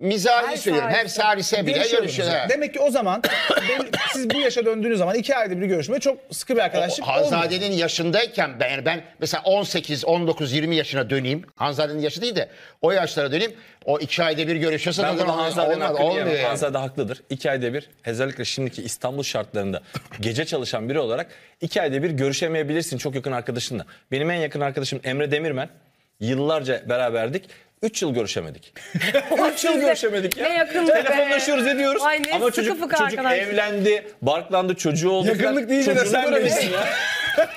mizahi her söylüyorum. Her sarise bile görüşüyorlar. Demek ki o zaman *coughs* benim, siz bu yaşa döndüğünüz zaman iki ayda bir görüşme çok sıkı bir arkadaşlık o, Hanzade'nin olmuyor. yaşındayken ben, yani ben mesela 18, 19, 20 yaşına döneyim. Hanzade'nin yaşı değil de o yaşlara döneyim. O iki ayda bir görüşüyorsa ben bunu Hanzade'nin hakkı olmuyor. Hanzade haklıdır. İki ayda bir özellikle şimdiki İstanbul şartlarında gece çalışan biri olarak iki ayda bir görüşemeyebilirsin çok yakın arkadaşınla. Benim en yakın arkadaşım Emre Demirmen. Yıllarca beraberdik. 3 yıl görüşemedik. 3 *laughs* yıl görüşemedik ya. Ne yakınlık Telefonlaşıyoruz be. ediyoruz. Ay ne Ama çocuk, çocuk arkadaşlar. evlendi, barklandı, çocuğu oldu. Yakınlık *laughs* deyince de sen bilirsin ya.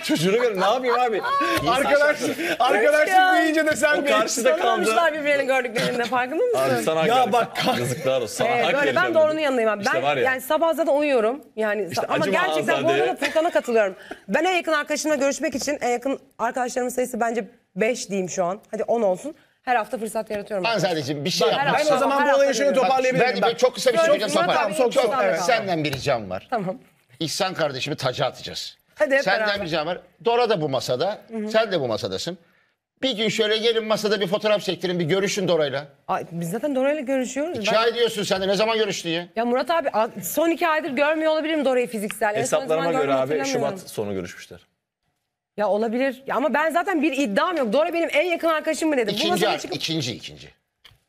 Çocuğunu gör. Ne yapayım abi? arkadaşlık, arkadaşlık deyince de sen bir karşıda kaldı. Tanımamışlar birbirini gördüklerinde farkında mısın? Abi sana ya bak. *laughs* Yazıklar olsun. Sana evet, böyle ben doğrunun yanındayım abi. İşte ben ya. yani sabah zaten uyuyorum. Yani işte ama gerçekten bu arada Furkan'a katılıyorum. Ben en yakın arkadaşımla görüşmek için en yakın arkadaşlarımın sayısı bence 5 diyeyim şu an. Hadi 10 olsun her hafta fırsat yaratıyorum. Ben sadece bir şey Ben Ben o zaman bu olayı hafta şöyle toparlayabilirim. Ben, ben çok kısa bir şey Çok söyleyeceğim. kısa, tamam, çok Çok, evet. Senden bir ricam var. Tamam. İhsan kardeşimi taca atacağız. Hadi hep Senden beraber. bir ricam var. Dora da bu masada. Sen de bu masadasın. Bir gün şöyle gelin masada bir fotoğraf çektirin. Bir görüşün Dora'yla. biz zaten Dora'yla görüşüyoruz. Ben- Çay diyorsun sen de ne zaman görüştün ya? Ya Murat abi son iki aydır görmüyor olabilirim Dora'yı fiziksel. En Hesaplarıma göre abi Şubat sonu görüşmüşler. Ya olabilir. Ya ama ben zaten bir iddiam yok. Dora benim en yakın arkadaşım mı dedim. Bu İkinci, masaya çıkıp ikinci, ikinci.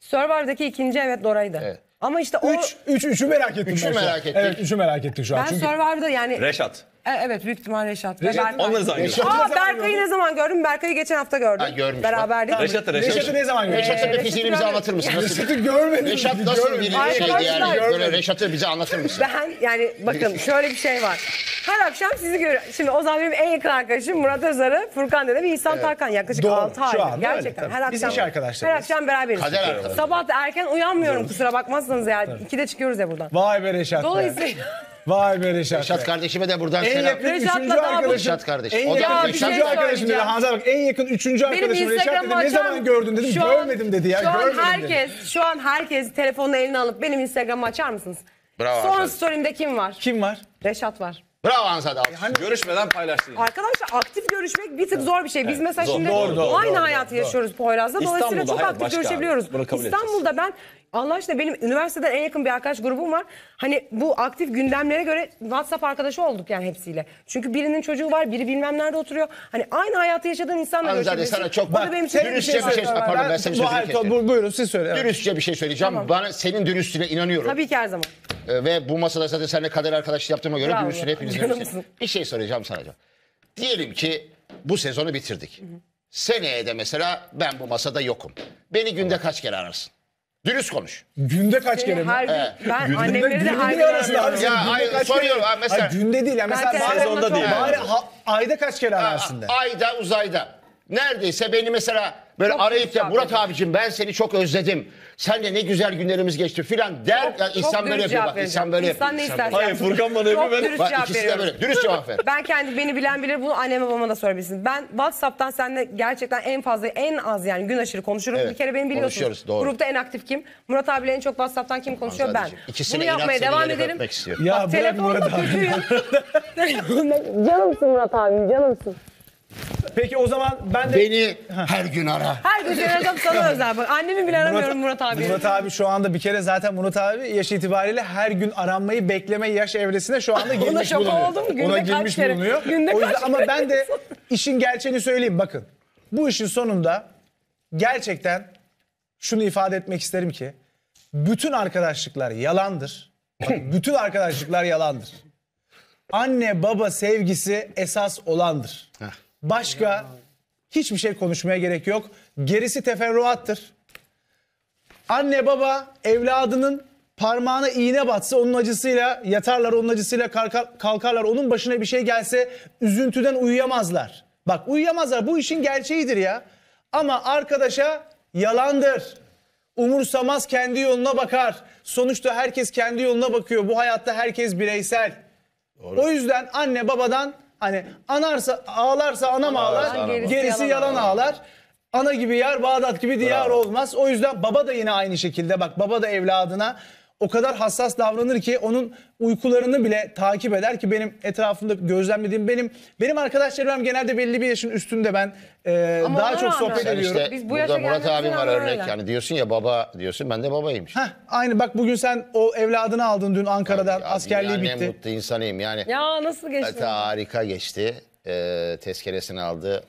Survivor'daki ikinci evet Dora'ydı. Evet. Ama işte o... 3 3 3'ü merak ettim. Üçü merak ettik. Evet 3'ü merak ettik şu an. Ben Çünkü Survivor'da yani Reşat. E, evet büyük ihtimal Reşat. Reşat onları zaten Reşat. Aa Berkay'ı ne zaman gördüm? Berkay'ı geçen hafta gördüm. Ha, görmüş, Beraberdik. Reşat'ı Reşat'ı Reşat'ı. ne zaman gördün? Reşat'ın bir Reşat'ı fiziğini bize anlatır mısın? Nasıl, Reşat'ı görmedim. Reşat nasıl bir Ay, şeydi yani? Böyle Reşat'ı bize anlatır mısın? Ben yani bakın şöyle bir şey var. Her akşam sizi görüyorum. Şimdi o zaman benim en yakın arkadaşım Murat Özarı, Furkan Dede ve İhsan Tarkan yaklaşık Doğru, 6 şu ay. anda öyle Gerçekten her akşam. Biz iş arkadaşlarıyız. Her akşam beraberiz. Kader arkadaşı. Sabah da erken uyanmıyorum kusura bakmazsanız ya. İkide çıkıyoruz ya buradan. Vay be Reşat Dolayısıyla Vay be Reşat. Reşat kardeşime de buradan En selam. yakın üçüncü arkadaşım. Reşat kardeş. En yakın bir üçüncü şey arkadaşım dedi. söyleyeceğim. bak en yakın üçüncü arkadaşım Reşat dedi. Ne zaman gördün dedim. Şu an- Görmedim dedi ya. Şu an Görmedim dedi. herkes, şu an herkes telefonunu eline alıp benim Instagram'ı açar mısınız? Bravo Son arkadaş. story'imde kim var? Kim var? Reşat var. Bravo Hansat abi. Hani- Görüşmeden paylaştın. Arkadaşlar aktif görüşmek bir tık zor bir şey. Biz mesela şimdi doğru, doğru, aynı doğru, hayatı yaşıyoruz Poyraz'da. Dolayısıyla çok aktif görüşebiliyoruz. İstanbul'da ben Allah aşkına benim üniversiteden en yakın bir arkadaş grubum var. Hani bu aktif gündemlere göre WhatsApp arkadaşı olduk yani hepsiyle. Çünkü birinin çocuğu var, biri bilmem nerede oturuyor. Hani aynı hayatı yaşadığın insanlar. Hanımefendi görüşebilirsin. sana çok Bu da benim için büyük bir şey bir şey. Pardon ben senin Bu, sözünü şey bu- buyurun siz söyleyin. Evet. bir şey söyleyeceğim. Bana senin dürüstlüğüne inanıyorum. Tabii ki her zaman. Ee, ve bu masada zaten seninle kader arkadaşlığı yaptığıma göre Bravo. dürüstlüğüne hepiniz Canımsın. Bir şey soracağım sana. Can. Diyelim ki bu sezonu bitirdik. Seneye de mesela ben bu masada yokum. Beni günde kaç kere ararsın? Dürüst konuş. Günde kaç kere mi? Her gün, Evet. ben annemleri de her gün arasında arıyorum. abi. Ya, Günde hayır, kaç kere? soruyorum abi, mesela- Hayır, günde değil. Yani mesela Zaten bazen- sezonda değil. Bari ha- ayda kaç kere ararsın de. A- Ayda uzayda. Neredeyse beni mesela böyle Çok arayıp da güzel Murat abicim ben seni çok özledim. Sen de ne güzel günlerimiz geçti filan der. Çok, ya insan böyle yapıyor bak. İnsan böyle İnsan ne isterse Hayır yapsın. Furkan bana yapıyor. Çok Dürüst cevap ikisi de veriyorum. böyle. Dürüst cevap ver. Ben kendi beni bilen bilir bunu anneme babama da sorabilirsin. Ben WhatsApp'tan seninle gerçekten en fazla en az yani gün aşırı konuşurum. Evet, bir kere beni biliyorsun. Konuşuyoruz doğru. Grupta en aktif kim? Murat abiyle en çok WhatsApp'tan kim konuşuyor? Anladım. Ben. İkisine bunu yapmaya devam edelim. Ya, bak telefonla kötüyüm. *laughs* *laughs* Canımsın Murat abi? canımsın. Peki o zaman ben de... Beni her gün ara. Her gün aradım sana *laughs* özel bak. Annemi bile aramıyorum Murat, abi. Murat abi şu anda bir kere zaten Murat abi yaş itibariyle her gün aranmayı bekleme yaş evresine şu anda girmiş Ona şok bulunuyor. oldum. Günde Ona kaç girmiş kere- bulunuyor. günde o yüzden, kaç ama kere- ben de işin gerçeğini söyleyeyim bakın. Bu işin sonunda gerçekten şunu ifade etmek isterim ki bütün arkadaşlıklar yalandır. Bak, *laughs* bütün arkadaşlıklar yalandır. Anne baba sevgisi esas olandır. Heh. Başka hiçbir şey konuşmaya gerek yok. Gerisi teferruattır. Anne baba evladının parmağına iğne batsa onun acısıyla yatarlar, onun acısıyla kalkarlar. Onun başına bir şey gelse üzüntüden uyuyamazlar. Bak uyuyamazlar bu işin gerçeğidir ya. Ama arkadaşa yalandır. Umursamaz kendi yoluna bakar. Sonuçta herkes kendi yoluna bakıyor. Bu hayatta herkes bireysel. Doğru. O yüzden anne babadan Hani anarsa ağlarsa anam ağlar, ağlar gerisi, gerisi yalan ağlar. ağlar. Ana gibi yer Bağdat gibi diyar Bravo. olmaz. O yüzden baba da yine aynı şekilde bak baba da evladına o kadar hassas davranır ki onun uykularını bile takip eder ki benim etrafımda gözlemlediğim benim benim arkadaşlarım genelde belli bir yaşın üstünde ben e, daha çok sohbet ediyorum. işte Biz bu yaşa burada Murat abim var örnek. öyle. Yani diyorsun ya baba diyorsun ben de babayım işte. Heh, aynı bak bugün sen o evladını aldın dün Ankara'dan Ya askerliği dünyanın bitti. Ne mutlu insanıyım yani. Ya nasıl geçti? Hatta harika geçti. Ee, tezkeresini aldı.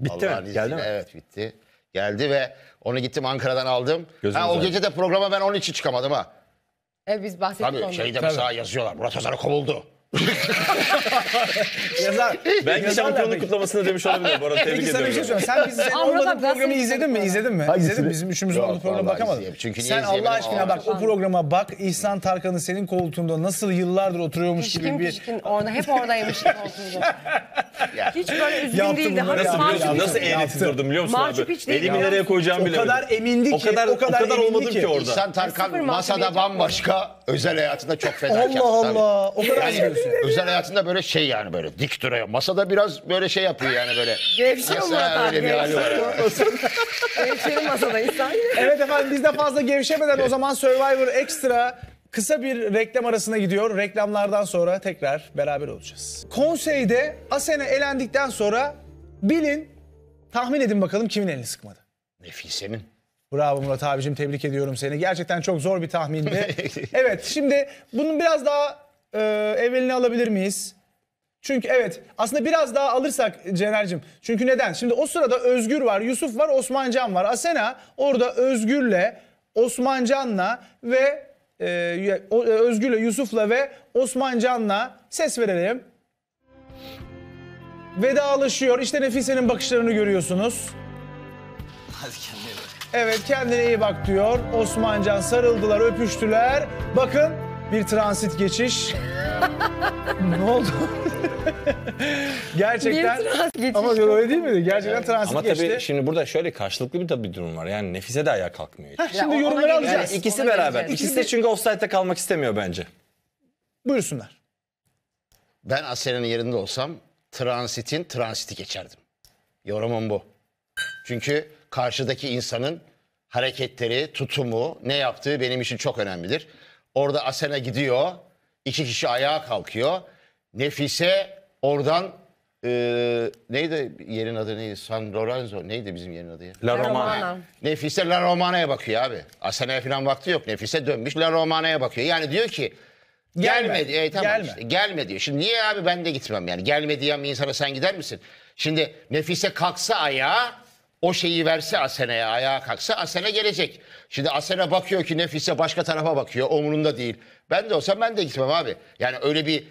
Bitti Allah'ın mi? Geldi mi? Evet bitti. Geldi ve onu gittim Ankara'dan aldım. ha, o gece de programa ben onun için çıkamadım ha. E biz bahsettik Tabii ondan. şeyde mesela yazıyorlar. Murat Ozan'ı kovuldu. *laughs* Yazar. Belki şampiyonluk kutlamasını demiş olabilirim. Bu arada tebrik ediyorum. bir şey söyleyeyim. Sen bizim senin *laughs* Amrabat programı izledin mi? İzledin mi? Hangisini? İzledin Bizim üçümüzün Yok, olduğu programa bakamadın. Çünkü niye Sen Allah aşkına bak o programa bak. İhsan Tarkan'ın senin koltuğunda nasıl yıllardır oturuyormuş Pişkin gibi bir... pişkin orada hep oradaymış *laughs* koltuğunda. Hiç böyle üzgün değildi. Nasıl, biliyor, nasıl içinde. durdum biliyor musun Mahcup abi? hiç değil Elimi nereye koyacağımı O kadar emindi ki. O kadar, o olmadım ki orada. İhsan Tarkan masada mağlubiyet. bambaşka, özel hayatında çok fedakar. Allah Allah. O kadar diyorsun. Özel hayatında böyle şey yani böyle dik duruyor. Masada biraz böyle şey yapıyor yani böyle. Gevşiyor mu Murat abi? Öyle bir hali var. yani. *laughs* Hemşerim masadayız Evet efendim biz de fazla gevşemeden o zaman Survivor Extra kısa bir reklam arasına gidiyor. Reklamlardan sonra tekrar beraber olacağız. Konseyde Asena elendikten sonra bilin tahmin edin bakalım kimin elini sıkmadı. Nefise'nin. Bravo Murat abicim tebrik ediyorum seni. Gerçekten çok zor bir tahmindi. *laughs* evet şimdi bunun biraz daha e, ee, evvelini alabilir miyiz? Çünkü evet aslında biraz daha alırsak Cener'cim. Çünkü neden? Şimdi o sırada Özgür var, Yusuf var, Osmancan var. Asena orada Özgür'le, Osmancan'la ve e, e, Özgür'le, Yusuf'la ve Osmancan'la ses verelim. Vedalaşıyor. İşte Nefise'nin bakışlarını görüyorsunuz. Hadi kendine bak. Evet kendine iyi bak diyor. Osmancan sarıldılar, öpüştüler. Bakın bir transit geçiş. ne oldu? Gerçekten. Bir transit geçiş. Ama öyle değil miydi? Gerçekten transit Ama geçti. şimdi burada şöyle karşılıklı bir tabii durum var. Yani Nefise de ayağa kalkmıyor. Heh, şimdi Ya yorumları alacağız. Yani ikisi beraber. İkisi de çünkü offside'de kalmak istemiyor bence. Buyursunlar. Ben Asena'nın yerinde olsam transitin transiti geçerdim. Yorumum bu. Çünkü karşıdaki insanın hareketleri, tutumu, ne yaptığı benim için çok önemlidir. Orada Asena gidiyor. iki kişi ayağa kalkıyor. Nefise oradan e, neydi yerin adı neydi? San Lorenzo neydi bizim yerin adı ya? La Romana. Nefise La Romana'ya bakıyor abi. Asena'ya falan baktı yok. Nefise dönmüş La Romana'ya bakıyor. Yani diyor ki Gelme. Gelme. E, tamam gelme. Işte, gelme diyor. Şimdi niye abi ben de gitmem yani. Gelme diyen bir insana sen gider misin? Şimdi Nefise kalksa ayağa o şeyi verse Asena'ya ayağa kalksa Asena gelecek. Şimdi Asena bakıyor ki Nefise başka tarafa bakıyor umurunda değil. Ben de olsam ben de gitmem abi. Yani öyle bir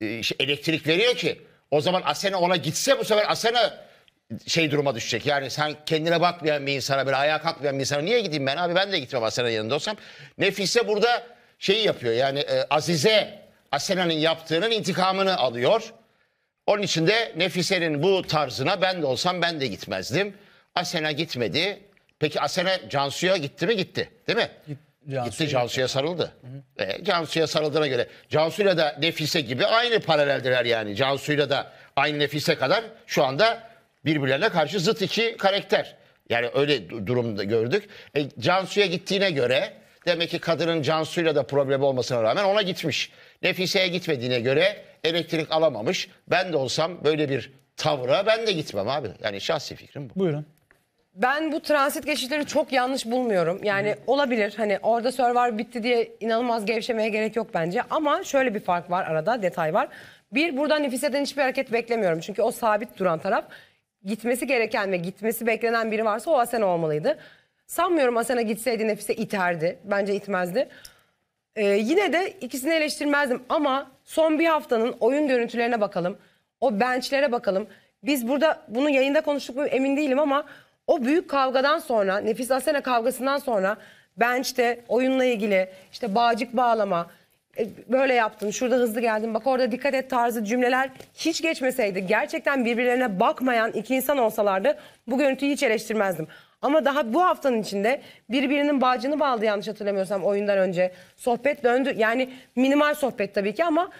e, şey, elektrik veriyor ki o zaman Asena ona gitse bu sefer Asena şey duruma düşecek. Yani sen kendine bakmayan bir insana böyle ayağa kalkmayan bir insana niye gideyim ben abi ben de gitmem Asena yanında olsam. Nefise burada şeyi yapıyor yani e, Azize Asena'nın yaptığının intikamını alıyor. Onun için de Nefise'nin bu tarzına ben de olsam ben de gitmezdim. Asena gitmedi. Peki Asena Cansu'ya gitti mi? Gitti. Değil mi? Cansu gitti Cansu'ya sarıldı. Hı. E, Cansu'ya sarıldığına göre Cansu'yla da Nefise gibi aynı paraleldiler yani. Cansu'yla da aynı Nefise kadar şu anda birbirlerine karşı zıt iki karakter. Yani öyle durumda gördük. E, Cansu'ya gittiğine göre demek ki kadının Cansu'yla da problemi olmasına rağmen ona gitmiş. Nefise'ye gitmediğine göre elektrik alamamış. Ben de olsam böyle bir tavra ben de gitmem abi. Yani şahsi fikrim bu. Buyurun. Ben bu transit geçişleri çok yanlış bulmuyorum. Yani olabilir hani orada server bitti diye inanılmaz gevşemeye gerek yok bence. Ama şöyle bir fark var arada detay var. Bir buradan Nefise'den hiçbir hareket beklemiyorum. Çünkü o sabit duran taraf gitmesi gereken ve gitmesi beklenen biri varsa o Asena olmalıydı. Sanmıyorum Asena gitseydi nefise iterdi. Bence itmezdi. Ee, yine de ikisini eleştirmezdim ama son bir haftanın oyun görüntülerine bakalım. O bench'lere bakalım. Biz burada bunu yayında konuştuk mu emin değilim ama o büyük kavgadan sonra Nefis Asena kavgasından sonra ben işte oyunla ilgili işte bağcık bağlama e, böyle yaptım, şurada hızlı geldim, bak orada dikkat et tarzı cümleler hiç geçmeseydi gerçekten birbirlerine bakmayan iki insan olsalardı bu görüntüyü hiç eleştirmezdim. Ama daha bu haftanın içinde birbirinin bağcını bağladı yanlış hatırlamıyorsam oyundan önce. Sohbet döndü yani minimal sohbet tabii ki ama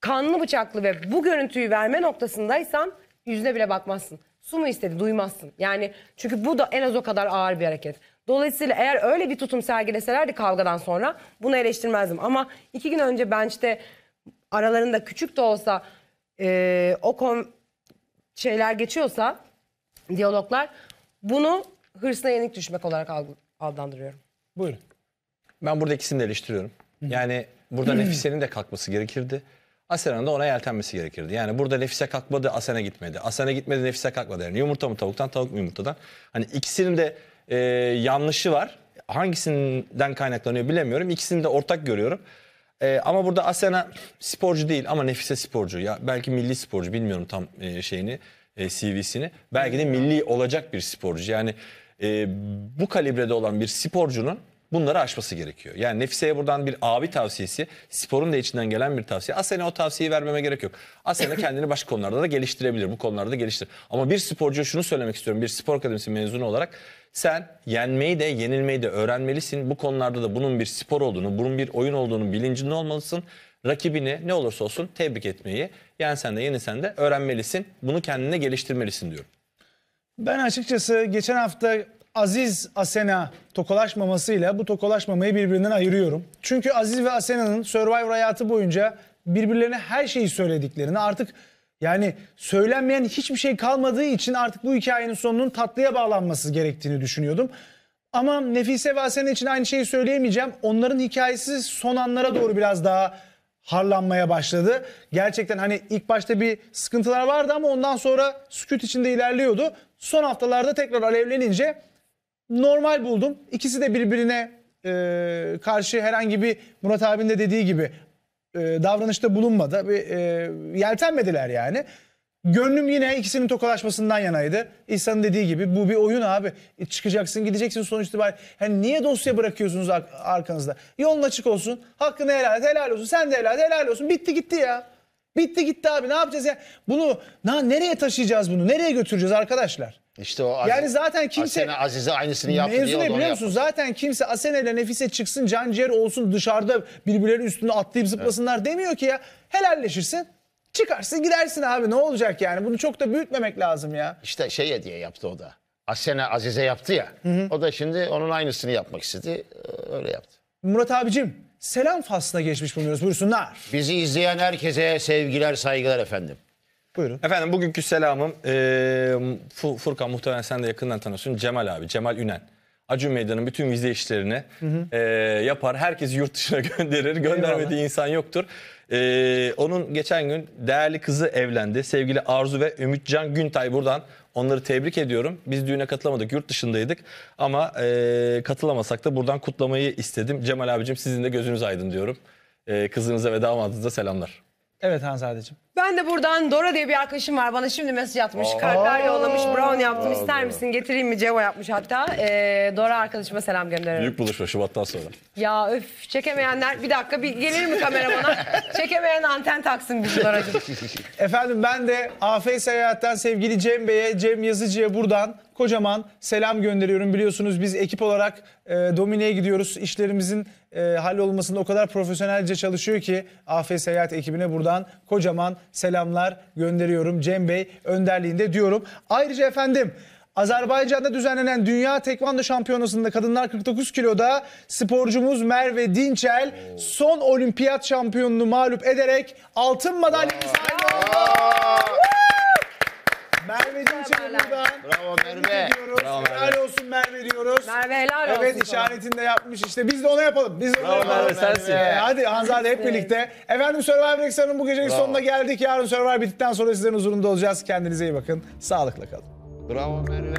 kanlı bıçaklı ve bu görüntüyü verme noktasındaysan yüzüne bile bakmazsın su mu istedi duymazsın. Yani çünkü bu da en az o kadar ağır bir hareket. Dolayısıyla eğer öyle bir tutum sergileselerdi kavgadan sonra bunu eleştirmezdim. Ama iki gün önce bench'te aralarında küçük de olsa e, o kon şeyler geçiyorsa diyaloglar bunu hırsına yenik düşmek olarak adlandırıyorum. Buyurun. Ben burada ikisini de eleştiriyorum. Yani burada *clears throat* Nefise'nin de kalkması gerekirdi. Asena'nın da ona yeltenmesi gerekirdi. Yani burada Nefise kalkmadı, Asena gitmedi. Asena gitmedi, Nefise kalkmadı. Yani yumurta mı tavuktan, tavuk mu yumurtadan? Hani ikisinin de e, yanlışı var. Hangisinden kaynaklanıyor bilemiyorum. İkisini de ortak görüyorum. E, ama burada Asena sporcu değil ama Nefise sporcu. Ya belki milli sporcu bilmiyorum tam e, şeyini, e, CV'sini. Belki de milli olacak bir sporcu. Yani e, bu kalibrede olan bir sporcunun bunları aşması gerekiyor. Yani Nefise'ye buradan bir abi tavsiyesi, sporun da içinden gelen bir tavsiye. Asena o tavsiyeyi vermeme gerek yok. Asena *laughs* kendini başka konularda da geliştirebilir. Bu konularda da geliştir. Ama bir sporcuya şunu söylemek istiyorum. Bir spor akademisi mezunu olarak sen yenmeyi de yenilmeyi de öğrenmelisin. Bu konularda da bunun bir spor olduğunu, bunun bir oyun olduğunu bilincinde olmalısın. Rakibini ne olursa olsun tebrik etmeyi, yensen de yenilsen de öğrenmelisin. Bunu kendine geliştirmelisin diyorum. Ben açıkçası geçen hafta Aziz Asena tokalaşmamasıyla bu tokalaşmamayı birbirinden ayırıyorum. Çünkü Aziz ve Asena'nın Survivor hayatı boyunca birbirlerine her şeyi söylediklerini artık yani söylenmeyen hiçbir şey kalmadığı için artık bu hikayenin sonunun tatlıya bağlanması gerektiğini düşünüyordum. Ama Nefise ve Asena için aynı şeyi söyleyemeyeceğim. Onların hikayesi son anlara doğru biraz daha harlanmaya başladı. Gerçekten hani ilk başta bir sıkıntılar vardı ama ondan sonra sükut içinde ilerliyordu. Son haftalarda tekrar alevlenince normal buldum. İkisi de birbirine e, karşı herhangi bir Murat abin de dediği gibi e, davranışta bulunmadı. Bir, e, yeltenmediler yani. Gönlüm yine ikisinin tokalaşmasından yanaydı. İhsan'ın dediği gibi bu bir oyun abi. E, çıkacaksın gideceksin sonuç itibariyle. Hani niye dosya bırakıyorsunuz arkanızda? Yolun açık olsun. Hakkını helal et helal olsun. Sen de helal et helal olsun. Bitti gitti ya. Bitti gitti abi ne yapacağız ya? Bunu na, nereye taşıyacağız bunu? Nereye götüreceğiz arkadaşlar? İşte o Aziz, yani zaten kimse Asena Azize aynısını yaptı mevzu diye ne biliyor musun? Zaten kimse Asena ile Nefise çıksın can ciğer olsun dışarıda birbirlerinin üstüne atlayıp zıplasınlar demiyor ki ya. Helalleşirsin. Çıkarsın gidersin abi ne olacak yani? Bunu çok da büyütmemek lazım ya. İşte şey diye yaptı o da. Asena Azize yaptı ya. O da şimdi onun aynısını yapmak istedi. Ee, öyle yaptı. Murat abicim selam faslına geçmiş bulunuyoruz. Buyursunlar. Bizi izleyen herkese sevgiler, saygılar efendim. Buyurun. Efendim bugünkü selamım e, Furkan muhtemelen sen de yakından tanıyorsun. Cemal abi, Cemal Ünen. Acun Meydan'ın bütün vize işlerini e, yapar. Herkesi yurt dışına *laughs* gönderir. Göndermediği insan yoktur. E, onun geçen gün değerli kızı evlendi. Sevgili Arzu ve Ümitcan Güntay buradan Onları tebrik ediyorum. Biz düğüne katılamadık, yurt dışındaydık. Ama e, katılamasak da buradan kutlamayı istedim. Cemal abicim sizin de gözünüz aydın diyorum. E, kızınıza ve damadınıza selamlar. Evet Hanzadeciğim. Ben de buradan Dora diye bir arkadaşım var. Bana şimdi mesaj atmış. Kartlar yollamış. Brown yaptım İster misin? Getireyim mi? Ceva yapmış hatta. Ee, Dora arkadaşıma selam gönderiyorum. Büyük buluşma Şubat'tan sonra. Ya öf çekemeyenler. Bir dakika bir gelir mi kamera bana? *laughs* Çekemeyen anten taksın bizi şey Dora'cığım. *laughs* Efendim ben de AF Seyahat'ten sevgili Cem Bey'e, Cem Yazıcı'ya buradan kocaman selam gönderiyorum. Biliyorsunuz biz ekip olarak e, Domine'ye gidiyoruz. İşlerimizin e, hallolmasında o kadar profesyonelce çalışıyor ki AF Seyahat ekibine buradan kocaman selamlar gönderiyorum Cem Bey önderliğinde diyorum. Ayrıca efendim Azerbaycan'da düzenlenen Dünya Tekvando Şampiyonası'nda kadınlar 49 kiloda sporcumuz Merve Dinçel son olimpiyat şampiyonunu mağlup ederek altın madalyamız aynı oldu. Merveciğim için burada. Bravo Merve. Bravo Merve. Helal olsun Merve diyoruz. Merve helal olsun. Evet sana. işaretini de yapmış işte. Biz de ona yapalım. Biz de Bravo Merve sensin. Ee, hadi Hanzade hep birlikte. Efendim Survivor Extra'nın bu gecenin Bravo. sonuna geldik. Yarın Survivor bittikten sonra sizlerin huzurunda olacağız. Kendinize iyi bakın. Sağlıkla kalın. Bravo Merve.